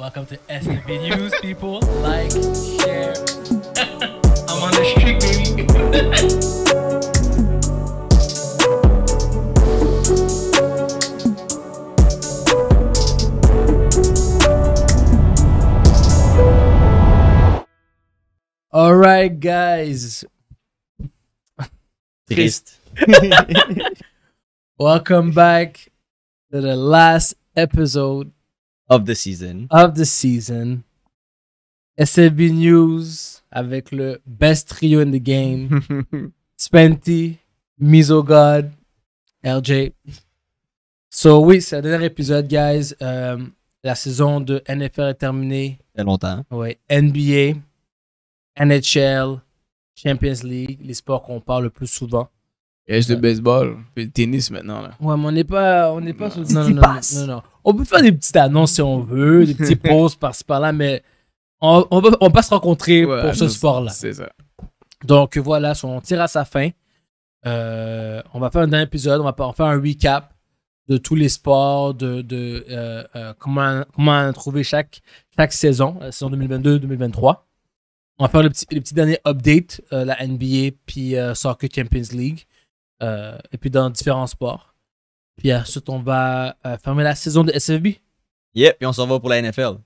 Welcome to STV News, people. Like, share. I'm on the street, baby. All right, guys. Trist. Welcome back to the last episode Of the season. Of the season. SFB News avec le best trio in the game. Spenty, Misogod, LJ. So oui, c'est le dernier épisode, guys. Euh, la saison de NFL est terminée. Il longtemps. NBA, hein. NHL, Champions League, les sports qu'on parle le plus souvent. Il le baseball, puis tennis maintenant. Là. Ouais, mais on n'est pas, on n'est pas non, non, On peut faire des petites annonces si on veut, des petites pauses par-ci par-là, mais on, on, va on se rencontrer pour ce sport-là. C'est ça. Donc voilà, on tire à sa fin. Euh, on va faire un dernier épisode, on va, faire un recap de tous les sports, de, euh, euh, comment, comment trouver chaque, chaque saison, la saison 2022-2023. On va faire le petit, les petits derniers updates, la NBA puis Soccer Champions League. Euh, et puis dans différents sports. Puis ensuite, on va euh, fermer la saison de SFB. yep puis on s'en va pour la NFL.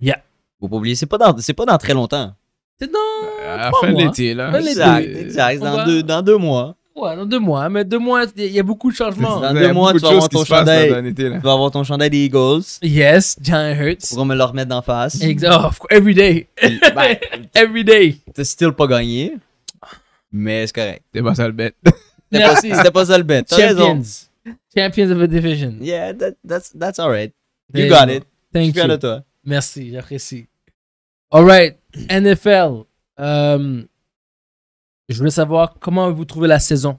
Yeah. Faut pas oublier, c'est pas dans, c'est pas dans très longtemps. C'est dans. Euh, à la fin de l'été, là. exact, Dans, deux, dans deux mois. Ouais, dans deux mois. Mais deux mois, il y a beaucoup de changements. Dans deux mois, tu vas, avoir ton chandail, tu vas avoir ton chandail des Eagles. Yes, John Hurts. Pour me le remettre d'en face. Exact. Oh, every day. Ben, every day. T'as still pas gagné. Mais c'est correct. T'es pas sale bête. C'était pas ça le Champions. Champions of a division. Yeah, that, that's, that's right. You got it. Thank Je suis Merci, j'apprécie. right, NFL. Um, je voulais savoir comment vous trouvez la saison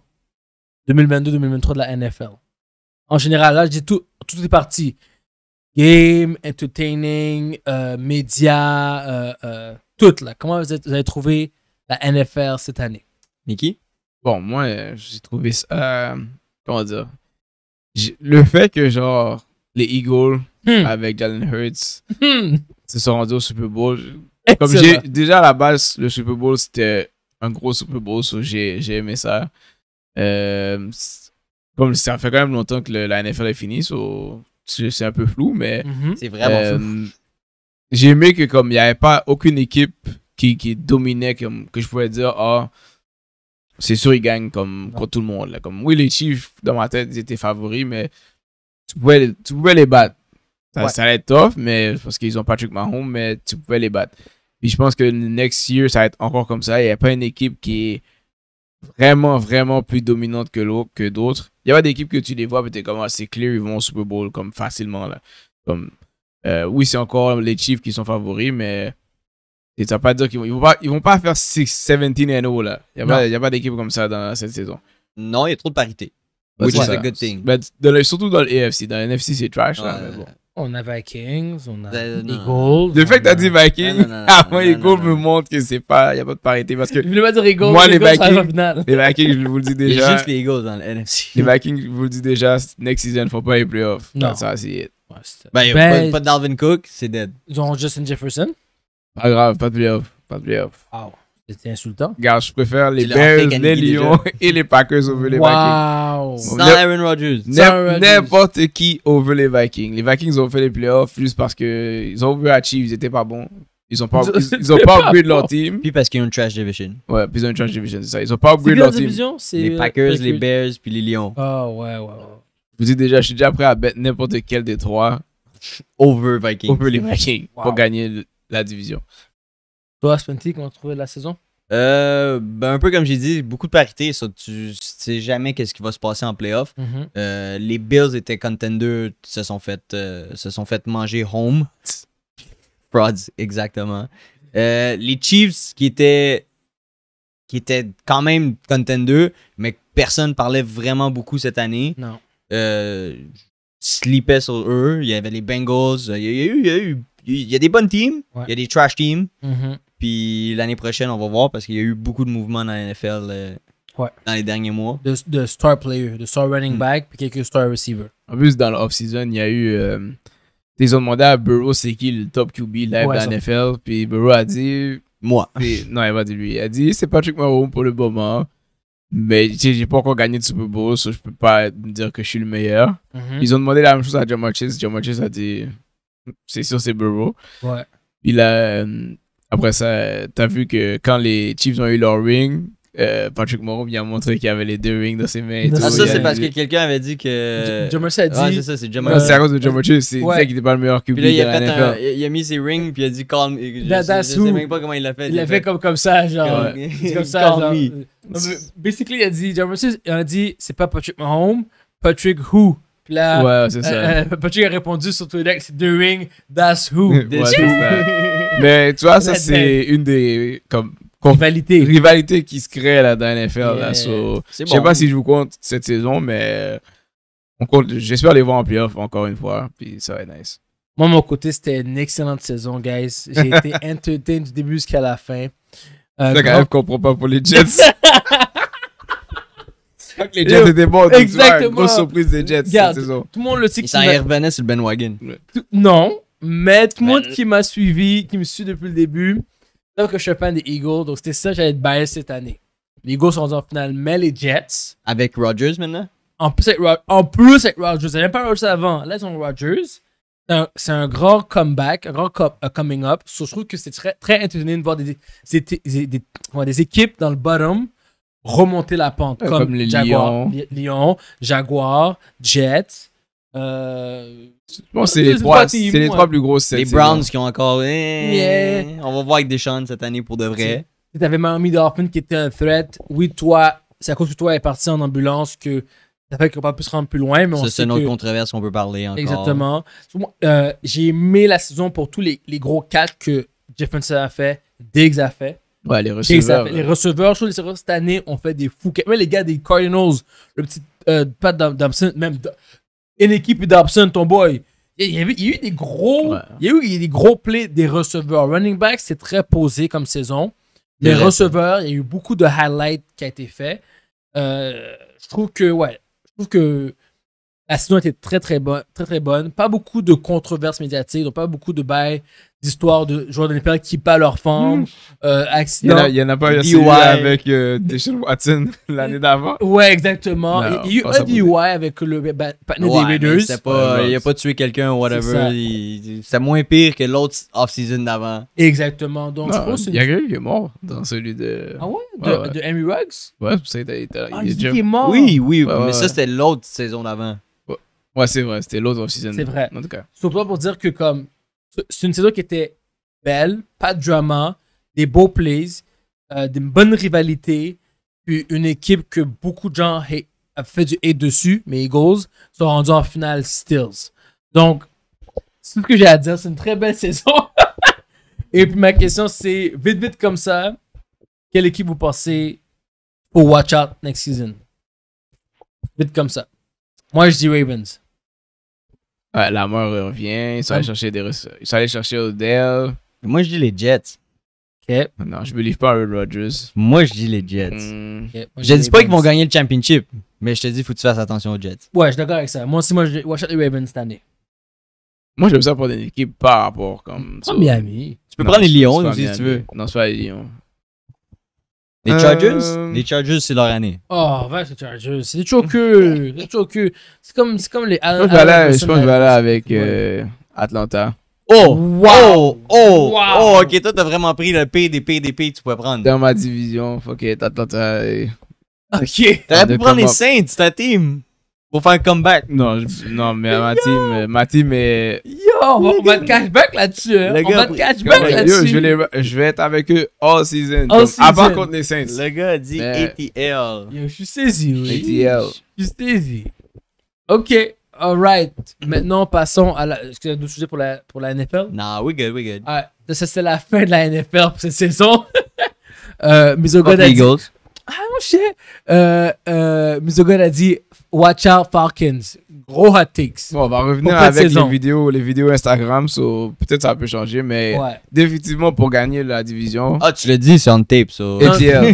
2022-2023 de la NFL. En général, là, je dis tout, tout est parti. Game, entertaining, euh, médias, euh, euh là. Comment vous, avez trouvé la NFL cette année? Nikki? Bon, moi, j'ai trouvé ça. Euh, comment dire Le fait que, genre, les Eagles hmm. avec Jalen Hurts hmm. se sont rendus au Super Bowl. Comme j'ai, déjà à la base, le Super Bowl, c'était un gros Super Bowl, so j'ai, j'ai aimé ça. Euh, comme ça fait quand même longtemps que la NFL est finie, c'est un peu flou, mais. Mhm. C'est vraiment euh, flou. J'ai aimé que, comme il n'y avait pas aucune équipe qui, qui dominait, comme, que je pouvais dire, ah, c'est sûr, ils gagnent comme tout le monde. Là. Comme, oui, les Chiefs, dans ma tête, ils étaient favoris, mais tu pouvais, les battre. Ça, allait être tough, mais parce qu'ils ont Patrick Mahomes, mais tu pouvais les battre. je pense que next year, ça va être encore comme ça. Il n'y a pas une équipe qui est vraiment, vraiment plus dominante que que d'autres. Il y a pas d'équipe que tu les vois, mais es comme, ah, c'est clair, ils vont au Super Bowl, comme facilement, là. Comme, euh, oui, c'est encore les Chiefs qui sont favoris, mais et ça ne pas dire qu'ils ne vont, pas, vont pas faire 6, 17 0 là. Il n'y a, a, pas d'équipe comme ça dans cette saison. Non, il y a trop de parité. Bah, Which is a good thing. Bah, dans le, surtout dans l'EFC. Dans l'NFC, c'est trash. Là, mais bon. On a Vikings, on a bah, Eagles. Le fait que tu as dit Vikings, ah, moi, Eagles me montre qu'il n'y a pas de parité parce que. voulais pas dire Eagles, moi, les, Vikings, je vous le dis déjà. juste les Eagles dans le Les Vikings, je vous le dis déjà, next season, il ne faut pas les playoffs. Non. Ça, c'est it. Ben, ben, pas, pas de Dalvin Cook, c'est dead. Ils ont Justin Jefferson. Pas grave, pas de playoff. Pas de playoff. Wow. C'était insultant. Gars, je préfère les Bears, les Lions et les Packers over les wow. Vikings. Sans Aaron Rodgers. N'importe qui over les Vikings. Les Vikings ont fait les playoffs juste parce qu'ils ont Achieve, ils n'étaient pas bons. Ils n'ont pas, ils, ils ont pas upgrade leur team. Puis parce qu'ils ont une trash division. Ouais, puis ils ont une trash division, c'est ça. Ils n'ont pas upgrade leur team. Les Packers, les Bears, puis les Lions. Ah ouais, ouais, ouais. Je vous dis déjà, je suis déjà prêt à bet n'importe quel des trois. Over Vikings. Over les Vikings. Pour gagner la division. Toi, Spenty, comment tu trouvais la saison? Euh, ben, un peu comme j'ai dit, beaucoup de parité. Ça, tu sais jamais qu'est-ce qui va se passer en playoff. Mhm. Euh, les Bills étaient contenders, se sont fait, euh, se sont fait manger home. Frauds, exactement. les Chiefs qui étaient, qui étaient quand même contenders, mais personne parlait vraiment beaucoup cette année. Non. sur eux. Il y avait les Bengals. il y a eu il y a des bonnes teams, il y a des trash teams. Mm-hmm. Puis l'année prochaine, on va voir parce qu'il y a eu beaucoup de mouvements dans la NFL euh, dans les derniers mois. De, star player, de star running mm. back, puis quelques star receiver. En plus, dans l'off-season, il y a eu. Euh, ils ont demandé à Burrow c'est qui le top QB live dans la NFL. Puis Burrow a dit. Moi. non, il m'a dit lui. Il a dit c'est Patrick Mahomes pour le moment. Mais j'ai pas encore gagné de Super Bowl, so je peux pas dire que je suis le meilleur. Mm-hmm. Ils ont demandé la même chose à John Chase. John Chase a dit c'est sûr, c'est Burrow. Ouais. Puis là, euh, après ça, t'as vu que quand les Chiefs ont eu leur ring, euh, Patrick Moreau vient montrer qu'il avait les deux rings dans ses mains. Et ah, tout. ça, c'est parce que quelqu'un avait dit que. Jummer a dit. c'est ça, c'est c'est à cause de Jummer C'est ça qui n'était pas le meilleur QB. il a, a mis ses rings, puis il a dit Call me. Je, sais même pas comment il l'a fait. Il l'a fait, comme, comme ça, genre. comme ça, Basically, il a dit il a dit c'est pas Patrick Mahomes, Patrick who puis ouais, c'est ça. Euh, euh, Patrick a répondu sur Twitter c'est The ring, That's Who. Mais tu vois, ça, c'est une des comme, rivalité. rivalité qui se crée là, dans l'NFL. Je ne je sais pas si je vous compte cette saison, mais euh, j'espère les voir en playoff encore une fois. Puis ça va être nice. Moi, mon côté, c'était une excellente saison, guys. J'ai été entertain du début jusqu'à la fin. Ça, c'est quand même qu'on pas pour les Jets. les Jets étaient bons, exactement. grosse surprise des Jets cette saison. Tout le monde le sait. c'est un revenaient sur le Ben Wagon. Non, mais tout le monde qui m'a suivi, qui me suit depuis le début, savent que je suis fan des Eagles, donc c'était ça j'allais être biased cette année. Les Eagles sont en finale, mais les Jets. Avec Rodgers maintenant En plus avec, en plus avec Rodgers. J'avais pas Rodgers avant. Là, ils ont Rodgers. C'est un, grand comeback, un grand euh, coming up. je trouve que c'est très, très de voir des, équipes dans le bottom remonter la pente, comme, les Lions, jaguar Jets. Euh... c'est les, trois, c'est les trois plus grosses Les Browns qui ont encore. Eh, on va voir avec Deshaun cette année pour de vrai. Tu avais Miami Dolphins qui était un threat. Oui, toi, c'est à cause que toi est parti en ambulance que ça fait qu'on peut pas pu se rendre plus loin. Mais c'est une autre controverse qu'on peut parler encore. Exactement. Euh, j'ai aimé la saison pour tous les, gros quatre que Jefferson a fait, Diggs a fait. Ouais, les receveurs. les receveurs, je trouve, cette année, ont fait des fous. les gars des Cardinals, le petit euh, Pat Dobson, même une équipe Dobson, ton boy. Il y, a, eu des gros, il y a des gros plays des receveurs. Running back, c'est très posé comme saison. Les receveurs, il y a eu beaucoup de highlights qui ont été faits. Euh, je trouve que, ouais, je trouve que la saison était très, très bonne, très, très bonne. Pas beaucoup de controverses médiatiques, donc pas beaucoup de bails d'histoire de joueurs de l'NPL qui pas leur forme, hmm. euh, accident. Il n'y en, a pas eu avec euh, Deshaun Watson l'année d'avant. Ouais, exactement. il y a eu un DUI avec le bah, partner des Raiders. Pas, il n'a pas tué quelqu'un ou whatever. C'est moins pire que l'autre off-season d'avant. Exactement. Donc, Il y a quelqu'un qui est mort dans celui de. Ah ouais De, ouais, de, Henry Ouais, c'est. Ah, il, est mort. Oui, oui, mais ça, c'était l'autre saison d'avant. Ouais, c'est vrai, c'était l'autre off-season. C'est vrai. En tout cas. Surtout pour dire que, comme, c'est une saison qui était belle, pas de drama, des beaux plays, euh, des bonnes rivalités, puis une équipe que beaucoup de gens a fait du hate dessus, mais Eagles sont rendus en finale Stills. Donc, c'est ce que j'ai à dire. C'est une très belle saison. Et puis ma question, c'est vite, vite comme ça, quelle équipe vous pensez pour Watch Out next season? Vite comme ça. Moi, je dis Ravens. Ouais, la mort revient. Ils sont allés ah. chercher des ressources. Ils sont allés chercher Odell. Moi, je dis les Jets. Non, je ne believe pas à Rodgers. Moi, je dis les Jets. Hmm. je ne dis pas qu'ils vont gagner le championship, mais je te dis, faut que tu fasses attention aux Jets. Ouais, je suis d'accord avec ça. Moi aussi, moi, je watch les Ravens cette année. Moi, j'aime ça pour des équipes par rapport comme. ça. Miami. Tu peux prendre les Lions aussi si tu veux. Non, c'est pas les Lions. Les Chargers euh, Les Chargers, c'est leur année. Ah, oh, vache, les Chargers. C'est des C'est des chocus. C'est comme, comme les. Al- je, pense que je vais aller avec euh, Atlanta. Oh! Wow! Oh! oh! Wow. Oh, ok, toi, t'as vraiment pris le P des P des P que tu pouvais prendre. Dans ma division, fuck it, Atlanta. Et... Ok. T'aurais pu prendre les Saints, ta team. Pour faire un comeback. Non, non mais ma team, euh, ma team est. Yo, on va, hein. on là-dessus. On va te cashback là-dessus. je vais être avec eux all season. All season. Avant contre les Saints. Le gars dit ATL. Yo, je suis saisi, oui. ATL. Je suis saisi. OK, alright. Maintenant, passons à la... Est-ce que tu as d'autres pour la, pour la NFL? Nah, we good, we good. Ouais. ça, c'est la fin de la NFL pour cette saison. euh, Misogod a dit... Eagles. Ah, mon chien! Euh, euh, a dit « Watch out Falcons. Gros hot takes. Bon, on va revenir avec les vidéos, les vidéos Instagram. Peut-être ça peut changer, mais définitivement pour gagner la division. Ah, tu l'as dit, c'est en tape. So. Euh,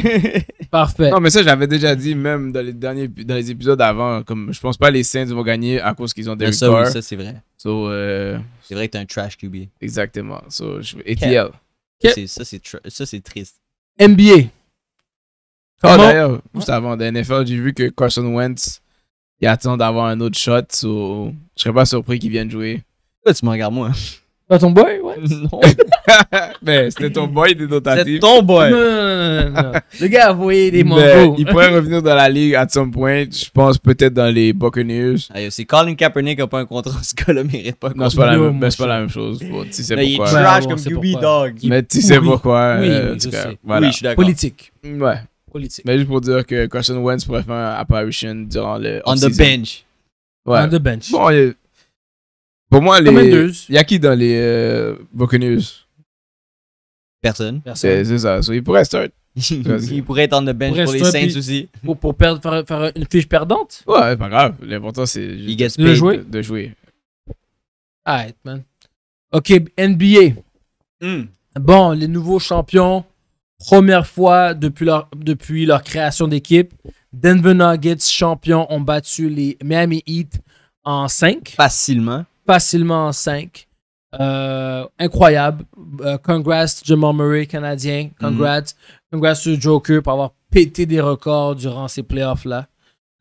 Parfait. Non, mais ça, j'avais déjà dit, même dans les, derniers, dans les épisodes avant. Comme, je pense pas les Saints vont gagner à cause qu'ils ont des Ça, c'est vrai. Euh, c'est vrai que t'es un trash QB. Exactement. So, Ça, c'est triste. NBA. oh, ah, d'ailleurs, juste avant, dans NFL, j'ai vu que Carson Wentz il attend d'avoir un autre shot. Je serais pas surpris qu'il vienne jouer. Là, tu me regardes, moi. C'est ton boy, ouais? Non. Ben, c'était ton boy des dotatifs. C'est ton boy. Le gars a envoyé des ben, mangos. il pourrait revenir dans la ligue à son point. Je pense peut-être dans les Buccaneers. Ah, si Colin Kaepernick a pas un contrat, ce gars-là mérite pas un contrat. Non, c'est pas, la ben, même, chose. mais Il est trash comme QB Dog. Mais tu sais pourquoi. Euh, oui je suis d'accord. Politique. Ouais. Mais juste pour dire que Carson Wentz pourrait faire un apparition durant le. On the bench. Ouais. On the bench. Bon, pour moi, les. Il y a qui dans les euh, Buccaneers Personne. Personne. C'est ça. il pourrait start. il pourrait être on the bench pour, les Saints aussi. Pour, pour faire, une fiche perdante Ouais, pas grave. L'important, c'est de jouer. De, de jouer. Alright, man. Ok, NBA. Hmm. Bon, les nouveaux champions Première fois depuis leur, depuis leur création d'équipe, Denver Nuggets, champions, ont battu les Miami Heat en 5. Facilement. Facilement en 5. Euh, incroyable. Euh, congrats, Jamal Murray, Canadien. Congrats. Mhm. Congrats au Joker pour avoir pété des records durant ces playoffs-là.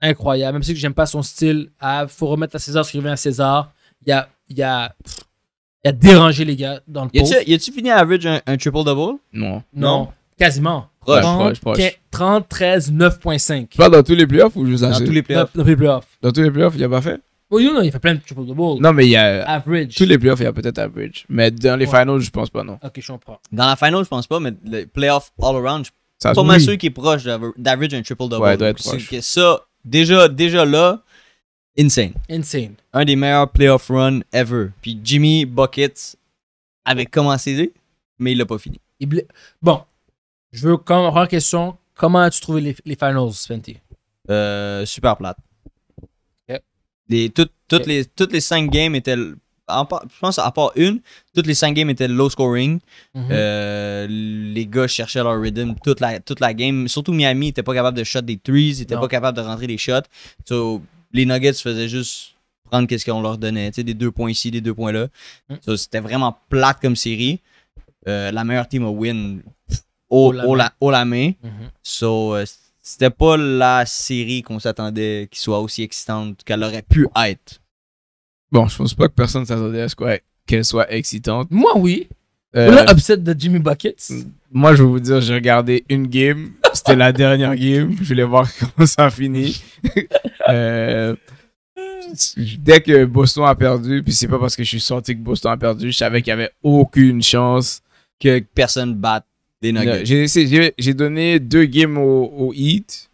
Incroyable. Même si je n'aime pas son style, il faut remettre à César ce qui revient à César. Il a, il a, il a dérangé les gars dans le post. Y a-tu fini à average un, triple-double? Non. non. Quasiment. Proche, 30, proche, proche. 30, 13, 9.5. Pas dans tous les playoffs ou je dans, dans tous les playoffs? Dans, tous les playoffs. Dans tous les playoffs, il a pas fait? Oui, non, il fait plein de triple double. Non, mais il y a. Average. Tous les playoffs, il y a peut-être average. Mais dans les finals, je pense pas, non. Ok, je suis comprends. Dans la finale je pense pas, mais les playoffs all around, je suis pas mal sûr qu'il est proche d'average un triple double. Ouais, doit être proche. ça, déjà, déjà là, insane. Insane. Un des meilleurs playoff runs ever. Puis Jimmy Buckets avait commencé, mais il l'a pas fini. Bon, je veux comme en question, comment as-tu trouvé les, les finals, Fenty? Euh, super plate. Les, les, toutes les cinq games étaient. je pense à part une, toutes les cinq games étaient low scoring. Mhm. Euh, les gars cherchaient leur rhythm toute la, toute la game. Surtout Miami n'était pas capable de shot des threes, n'était pas capable de rentrer des shots. les Nuggets faisaient juste prendre ce qu'on leur donnait, des deux points ici, des deux points là. Mm. C'était vraiment plate comme série. Euh, la meilleure team a win, haut, la, la, main. Mm-hmm. Euh, c'était pas la série qu'on s'attendait qui soit aussi excitante qu'elle aurait pu être. Bon, je pense pas que personne s'attendait à ce qu'elle soit excitante. Moi, oui. Euh, upset de Jimmy Buckets. Moi, je vais vous dire, j'ai regardé une game. C'était la dernière game. Je voulais voir comment ça finit. Euh, dès que Boston a perdu, puis c'est pas parce que je suis sorti que Boston a perdu, je savais qu'il y avait aucune chance que personne batte j'ai donné deux games au, Heat.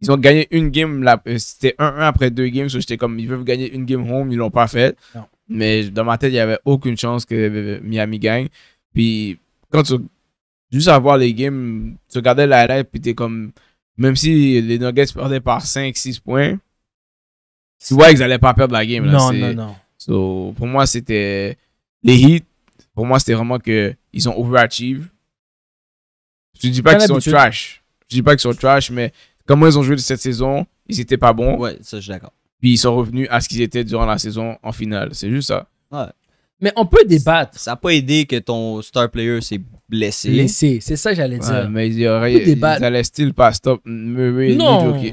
Ils ont gagné une game, euh, c'était 1-1 après deux games, j'étais comme, ils veulent gagner une game home, ils l'ont pas fait. Mais dans ma tête, il n'y avait aucune chance que euh, Miami gagne. Puis quand tu juste à les games, tu regardais la live, puis comme, même si les Nuggets perdaient par 5-6 points, tu vois qu'ils n'allaient pas perdre la game. Non, non, non. So, pour moi, c'était les Heat Pour moi, c'était vraiment qu'ils ont overachieved. Je dis pas qu'ils sont trash. Je dis pas qu'ils sont trash, mais comment ils ont joué cette saison, ils étaient pas bons. Ouais, ça, je suis d'accord. Puis ils sont revenus à ce qu'ils étaient durant la saison en finale. C'est juste ça. Ouais. Mais on peut débattre. Ça n'a pas aidé que ton star player s'est blessé. Blessé, c'est ça que j'allais dire. mais il aurait, ils n'allaient il pas stop Murray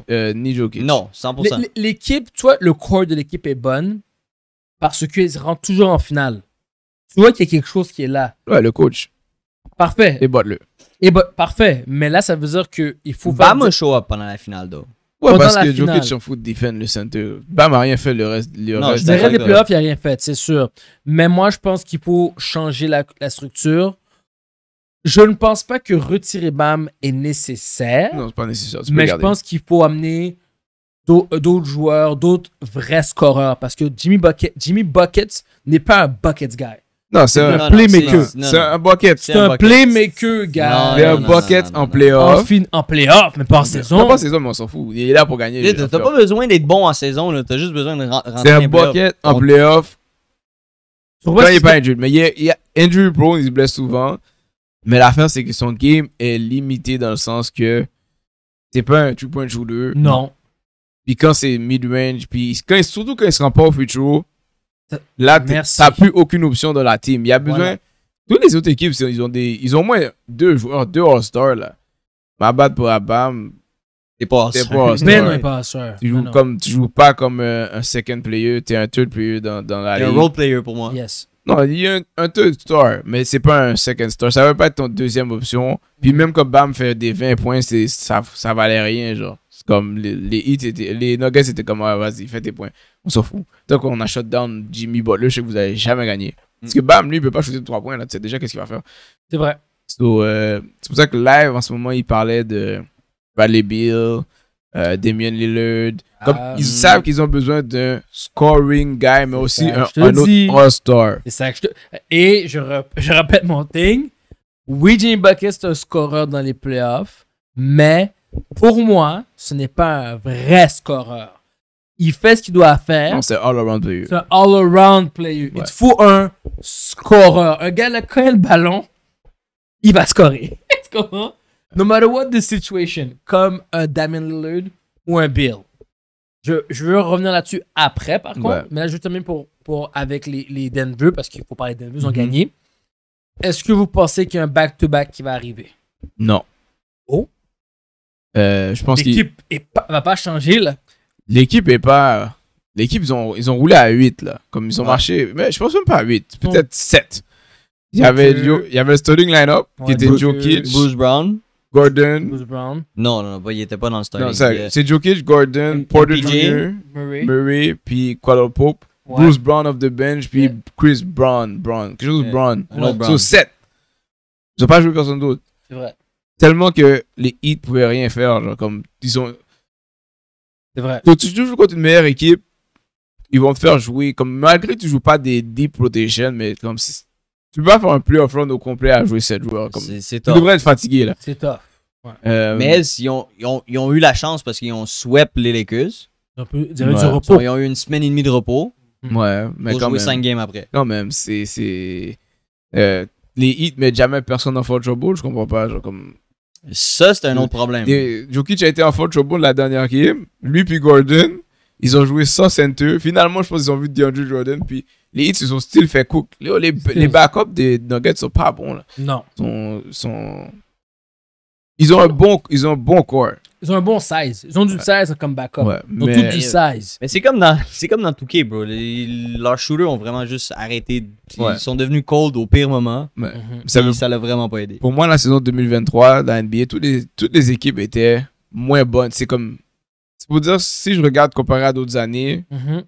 euh, Ni, Jokic, Non, 100%. L'équipe, toi, le core de l'équipe est bonne parce qu'ils rentrent toujours en finale. Tu vois qu'il y a quelque chose qui est là. Ouais, le coach. Parfait. Et botte-le. Et eh ben, parfait. Mais là, ça veut dire qu'il faut. Bam a show up pendant la finale, though. Ouais, parce que Jokic s'en fout de défendre le centre. Bam n'a rien fait le reste. Le reste je playoffs, il a rien fait, c'est sûr. Mais moi, je pense qu'il faut changer la, la, structure. Je ne pense pas que retirer Bam est nécessaire. Non, c'est pas nécessaire. mais je pense qu'il faut amener euh, d'autres joueurs, d'autres vrais scoreurs. Parce que Jimmy Bucket, Jimmy Buckets n'est pas un Buckets guy. Non, c'est un playmaker. C'est un bucket. C'est un playmaker, gars. C'est un bucket en playoff. En playoff, mais pas en saison. Pas en saison, mais on s'en fout. Il est là pour gagner. T'as pas besoin d'être bon en saison, t'as juste besoin de rentrer. en C'est un bucket en playoff. Quand il n'est pas injured, mais il y a injury prone, il se blesse souvent. Mais la l'affaire, c'est que son game est limité dans le sens que c'est pas un two-point shooter. Non. Puis quand c'est mid-range, puis surtout quand il se rend pas au futur, Là, tu plus aucune option dans la team. Il y a besoin. tous Toutes les autres équipes, ils ont, des, ils ont au moins deux joueurs, deux All-Stars. Ma pour Abam. T'es pas All-Star. Ben non, pas all Tu, joues comme, tu joues pas comme euh, un second player, t'es un third player dans, dans la ligue. un role player pour moi. Yes. Non, il y a un, third star, mais c'est pas un second star. Ça veut pas être ton deuxième option. Puis même comme Bam fait des 20 points, ça, ça valait rien, genre. Comme les, les hits étaient, les Nuggets étaient comme, ah, vas-y, fais tes points. On s'en fout. Tant qu'on a shut down Jimmy Butler, je sais que vous n'allez jamais gagner. Mm. Parce que bam, lui, il peut pas shooter de points, là, tu sais déjà qu'est-ce qu'il va faire. C'est vrai. Euh, c'est pour ça que live, en ce moment, il parlait de Bradley Bill, euh, Damien Lillard. Ah, comme, ils mm. savent qu'ils ont besoin d'un scoring guy, mais aussi un, autre all-star. Et je, je répète mon thing. Oui, Jimmy Bucket, c'est un scoreur dans les playoffs, mais pour moi, ce n'est pas un vrai scoreur. Il fait ce qu'il doit faire. c'est all-around player. C'est un all-around player. Il te faut un scoreur. Un gars, là, quand a le ballon, il va scorer. No matter what the situation, comme un Damien Lillard ou un Bill. Je, je veux revenir là-dessus après, par contre. Mais là, je termine pour, pour avec les, Denver, parce qu'il faut parler des Denver, ils ont mhm. gagné. Est-ce que vous pensez qu'il y a un back to -back qui va arriver? Non. Oh? Euh, l'équipe pas, va pas changer L'équipe est pas. L'équipe, ils ont, ils ont roulé à 8 là. Comme ils ont marché. Mais je pense même pas à 8, peut-être 7. Euh, il y, avait le, il y avait le starting line-up qui était Joe Jokic. Bruce Brown. Gordon. Bruce Brown. Non, non, non, il était pas dans le starting. c'est Jokic, Gordon, Porter Jr., Murray. puis quadro Pope. Bruce Brown of the bench, puis Chris Brown, Brown, quelque chose Brown. So, 7. Ils n'ont pas joué personne d'autre. C'est vrai. Tellement que les Heat pouvaient rien faire. Genre, comme, disons. C'est vrai. tu joues contre une meilleure équipe, ils vont te faire jouer. Comme, malgré que tu joues pas des deep protection, mais comme si. Tu pas faire un off round au complet à jouer 7 joueurs. Comme, c'est, Tu devrais être fatigué, là. C'est top, euh, mais ils ont, eu la chance parce qu'ils ont swept les Lakers. Un peu, ils, du repos. ils ont eu une semaine et demie de repos. Mm. Ouais, mais pour jouer même, 5 games après. Quand même, c'est. Euh, les hits, mais jamais personne en fait trouble, je comprends pas. Genre, comme, ça, c'est un autre problème. Jokic a été en faute trouble la dernière game. Lui puis Gordon, ils ont joué sans center. Finalement, je pense qu'ils ont vu DeAndre Jordan. Puis les hits, ils ont still fait cook. Les, les, backups des Nuggets sont pas bons. Là. Non. Ils, ont un bon, ils ont un bon corps. Ils ont un bon size. Ils ont du size comme backup. Ils ont tout du size. Mais c'est comme dans c'est comme dans bro. Les, leurs shooters ont vraiment juste arrêté. Ils sont devenus cold au pire moment. Mm Ça l'a vraiment pas aidé. Pour moi, la saison 2023 dans NBA, toutes les, toutes les équipes étaient moins bonnes. C'est comme. C'est pour dire, si je regarde comparé à d'autres années, mhm.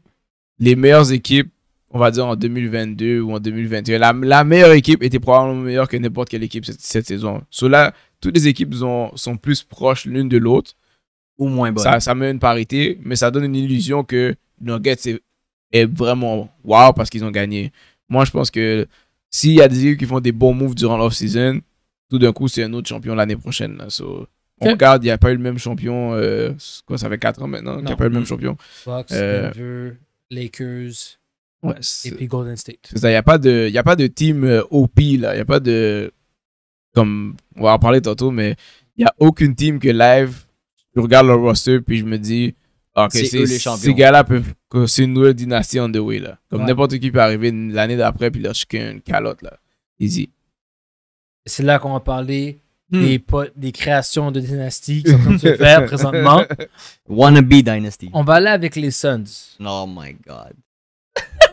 les meilleures équipes on va dire en 2022 ou en 2021. La, meilleure équipe était probablement meilleure que n'importe quelle équipe cette, saison. cela toutes les équipes sont plus proches l'une de l'autre. Ou moins bonnes. Ça, ça met une parité, mais ça donne une illusion que Nuggets est, est vraiment wow parce qu'ils ont gagné. Moi, je pense que s'il y a des équipes qui font des bons moves durant l'off-season, tout d'un coup, c'est un autre champion l'année prochaine. on regarde, il n'y a pas eu le même champion. Euh, quoi, ça fait 4 ans maintenant Il n'y a pas eu le même champion. Fox, euh, Lakers. Ouais, et puis Golden State. Il n'y a, pas de, y a pas de team euh, OP, là. Il n'y a pas de. Comme, on va en parler tantôt, mais il n'y a aucune team que live, je regarde le roster, puis je me dis, ah, OK, c'est Ces gars-là C'est une nouvelle dynastie on the way, là. Comme n'importe qui peut arriver l'année d'après, puis leur chacun une calotte, là. Easy. C'est là qu'on va parler hmm. des, des créations de dynasties qui sont en train de se faire présentement. Wannabe Dynasty. On va aller avec les Suns. Oh my god.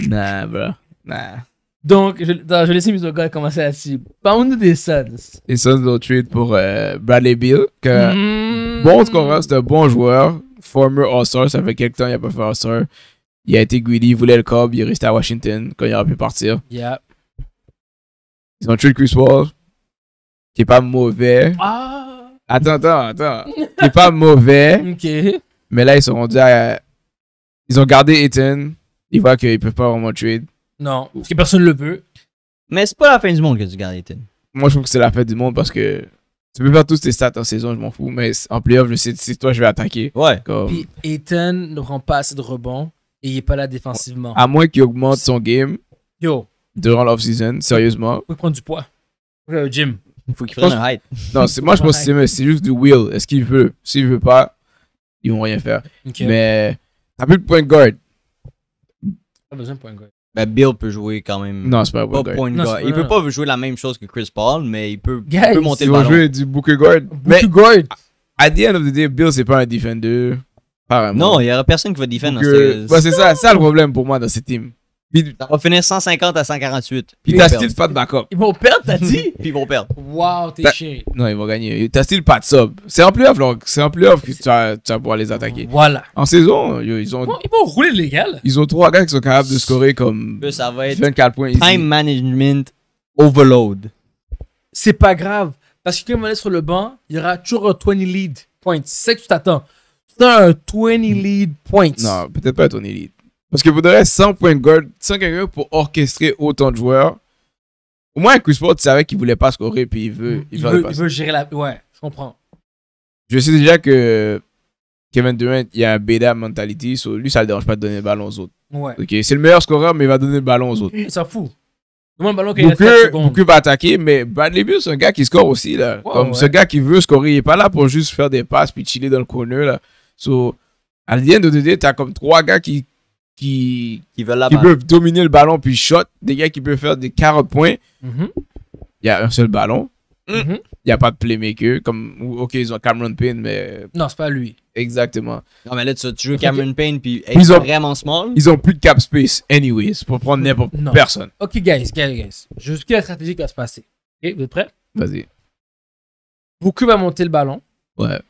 Nah, bro. Nah. Donc, je, attends, je laisse commencer à dessus Parle-nous des Suns. Les Suns ont trade pour euh, Bradley Beal. Que, hmm. Bon scoreur, c'est un bon joueur. Former All-Star, ça fait quelques temps qu'il n'a pas fait All-Star. Il a été greedy, il voulait le Cobb, il est resté à Washington quand il aurait pu partir. Yep. Ils ont trade Chris Wall, qui n'est pas mauvais. Ah. Attends, attends, attends. qui n'est pas mauvais. OK. Mais là, ils sont rendus à. Ils ont gardé Ethan ils voient qu'ils peuvent pas vraiment trade. Non, parce que personne ne le peut. Mais c'est pas la fin du monde que tu gardes Ayton. Moi, je trouve que c'est la fin du monde parce que tu peux faire tous tes stats en saison, je m'en fous. Mais en playoff, je sais c'est toi je vais attaquer. Ouais. Puis Ayton ne prend pas assez de rebonds et il est pas là défensivement. À moins qu'il augmente son game. Yo. Durant l'off-season, sérieusement. Il faut prendre du poids. Au gym. Il faut qu'il prenne un height. Non, moi, je pense que c'est, juste du will. Est-ce qu'il veut S'il veut pas, ils vont rien faire. Mais t'as plus de point de guard. Pas besoin de point guard. Ben, Bill peut jouer quand même. Non, c'est pas, pas point guard. Il peut pas jouer la même chose que Chris Paul, mais il peut, peut monter le ballon. Il peut jouer du Booker guard. Booker guard. At the end of the day, Bill, c'est pas un defender. Apparemment. Non, il y aura personne qui va défendre. Bah, c'est ça, ça le problème pour moi dans ce team. On ça va finir 150 à 148. Puis, t'as style pas de backup. Ils vont perdre, t'as dit? puis ils vont perdre. Wow, t'es chier. Non, ils vont gagner. T'as style pas de sub. C'est en playoff, donc. C'est en playoff que tu vas, tu pouvoir les attaquer. Voilà. En saison, ils ont. Ils vont, rouler légal. Ils ont trois gars qui sont capables de scorer comme. Ça va être. 24 points. Time management overload. C'est pas grave. Parce que quand ils aller sur le banc, il y aura toujours un 20 lead points. C'est ce que tu t'attends. C'est un 20 lead points. Non, peut-être pas un 20 lead. Parce que vous donnez 100 points de guard, gold pour orchestrer autant de joueurs. Au moins, Chris Paul, tu savais qu'il voulait pas scorer, puis il veut, mm. il, veut, gérer la. Ouais, je comprends. Je sais déjà que Kevin Durant, il a un beta mentality, so lui, ça ne le dérange pas de donner le ballon aux autres. c'est le meilleur scoreur, mais il va donner le ballon aux autres. Il s'en fout. le ballon va attaquer, mais Bradley Beal, c'est un gars qui score aussi, là. Comme ce gars qui veut scorer, il n'est pas là pour juste faire des passes puis chiller dans le corner, là. So, à l'idée de 2D, as comme trois gars qui qui, qui, veulent la qui peuvent dominer le ballon puis shot, des gars qui peuvent faire des 40 points. Mm-hmm. Il y a un seul ballon. Mm. Mm-hmm. Il n'y a pas de playmaker. Comme, ok, ils ont Cameron Payne, mais. Non, c'est pas lui. Exactement. Non, mais là, tu, joues Cameron Payne, puis ils sont vraiment small. Ils ont plus de cap space, anyways, pour prendre euh, n'importe personne. Ok, guys, guys, guys. Je la stratégie qui va se passer. Ok, vous êtes prêts? Vas-y. Beaucoup va monter le ballon. Ouais.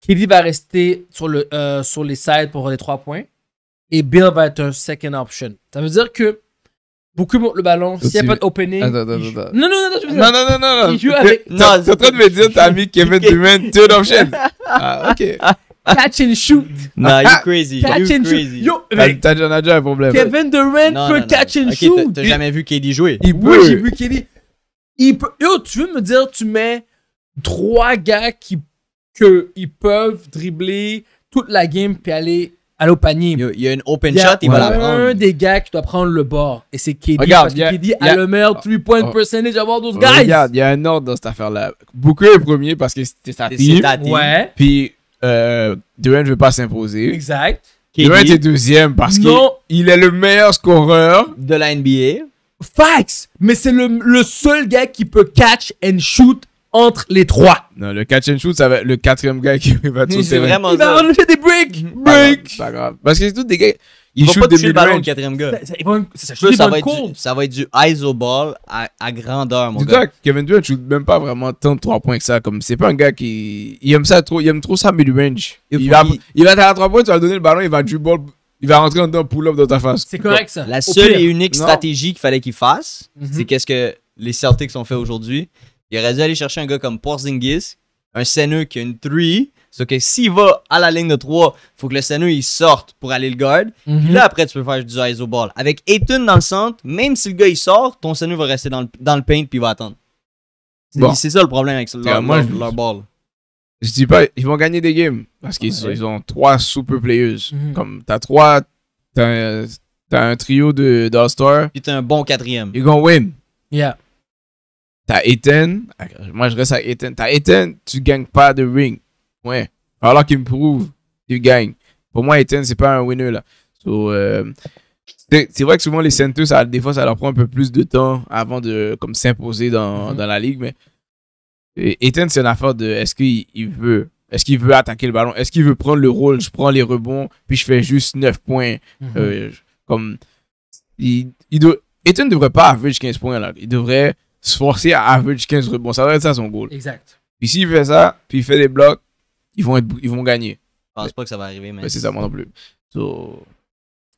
Kelly va rester sur, le, euh, sur les sides pour les trois points et Bill va être un second option. Ça veut dire que beaucoup montent le ballon. S'il n'y a pas d'opening. Non non Non, non, non, non, non, non, non, non. Tu es en train de me dire, t'as mis Kevin Durant third option. Ah, ok. Catch and shoot. Nah, you ah, ah. crazy. Catch you and crazy. shoot. Yo, T'as déjà un problème. Kevin Durant peut catch and shoot. shoot. T'as jamais vu Kelly jouer. Oui, j'ai vu Kelly. Il peut. Yo, tu veux me dire, tu mets trois gars qui que ils peuvent dribbler toute la game puis aller Allo Il y a, une open shot, il, va la prendre. un des gars qui doit prendre le bord. Et c'est KD. Regarde, parce que a, KD a, le meilleur 3-point ah. ah. percentage avoir those guys. Regarde, il y a un ordre dans cette affaire-là. Booker est premier parce que c'était sa team. Ouais. Puis euh, Durant ne veut pas s'imposer. Exact. Durant est deuxième parce qu'il est le meilleur scoreur de la NBA. Facts! Mais c'est le, seul gars qui peut catch and shoot entre les trois. Non, le catch and shoot, ça va le quatrième gars qui va tout C'est vraiment Il va enlever des breaks! Breaks! Pas grave, Parce que c'est tout des gars. Ils jouent pas toucher le ballon, le quatrième gars. Ça, va être du, ça va être du ISO ball à, grandeur, mon gars. Kevin Durant joue même pas vraiment tant de 3 points que ça. Comme c'est pas un gars qui. Il aime ça trop, il aime trop ça mid-range. Il, va, il... va à 3 points, tu vas donner le ballon, il va du Il va rentrer dans un pull-up dans ta face. C'est correct ça. La seule et unique stratégie qu'il fallait qu'il fasse, mhm. c'est qu'est-ce que les Celtics ont fait aujourd'hui, il aurait dû aller chercher un gars comme Porzingis, un Seneux qui a une 3. Sauf que s'il va à la ligne de 3, faut que le Seneux il sorte pour aller le guard. Puis mhm. là, après, tu peux faire du iso ball. Avec Ayton dans le centre, même si le gars il sort, ton Seneux va rester dans le, paint puis il va attendre. C'est ça le problème avec leur, ball. Je dis pas, ils vont gagner des games parce qu'ils ont trois super players. Mhm. Comme t'as trois, t'as un trio de dall Puis t'as un bon quatrième. Ils vont win. Yeah. T'as Ethan. Moi, je reste à Ethan. T'as Ethan, tu gagnes pas de ring. Ouais. Alors qu'il me prouve, tu gagnes. Pour moi, Ethan, c'est pas un winner, là. Euh, c'est vrai que souvent, les Santos, des fois, ça leur prend un peu plus de temps avant de comme s'imposer dans, mm-hmm. dans, la ligue. Mais Ethan, c'est une affaire de est-ce qu'il veut est-ce qu'il veut attaquer le ballon Est-ce qu'il veut prendre le rôle Je prends les rebonds, puis je fais juste 9 points. Mm-hmm. Euh, comme, Ethan ne devrait pas average 15 points. Là. Il devrait se forcer à average 15 rebonds. Ça doit être ça son goal. Exact. Puis s'il fait ça, puis il fait des blocs, ils vont, être, ils vont gagner. Je pense pas que ça va arriver, mais. mais c'est ça, moi non plus.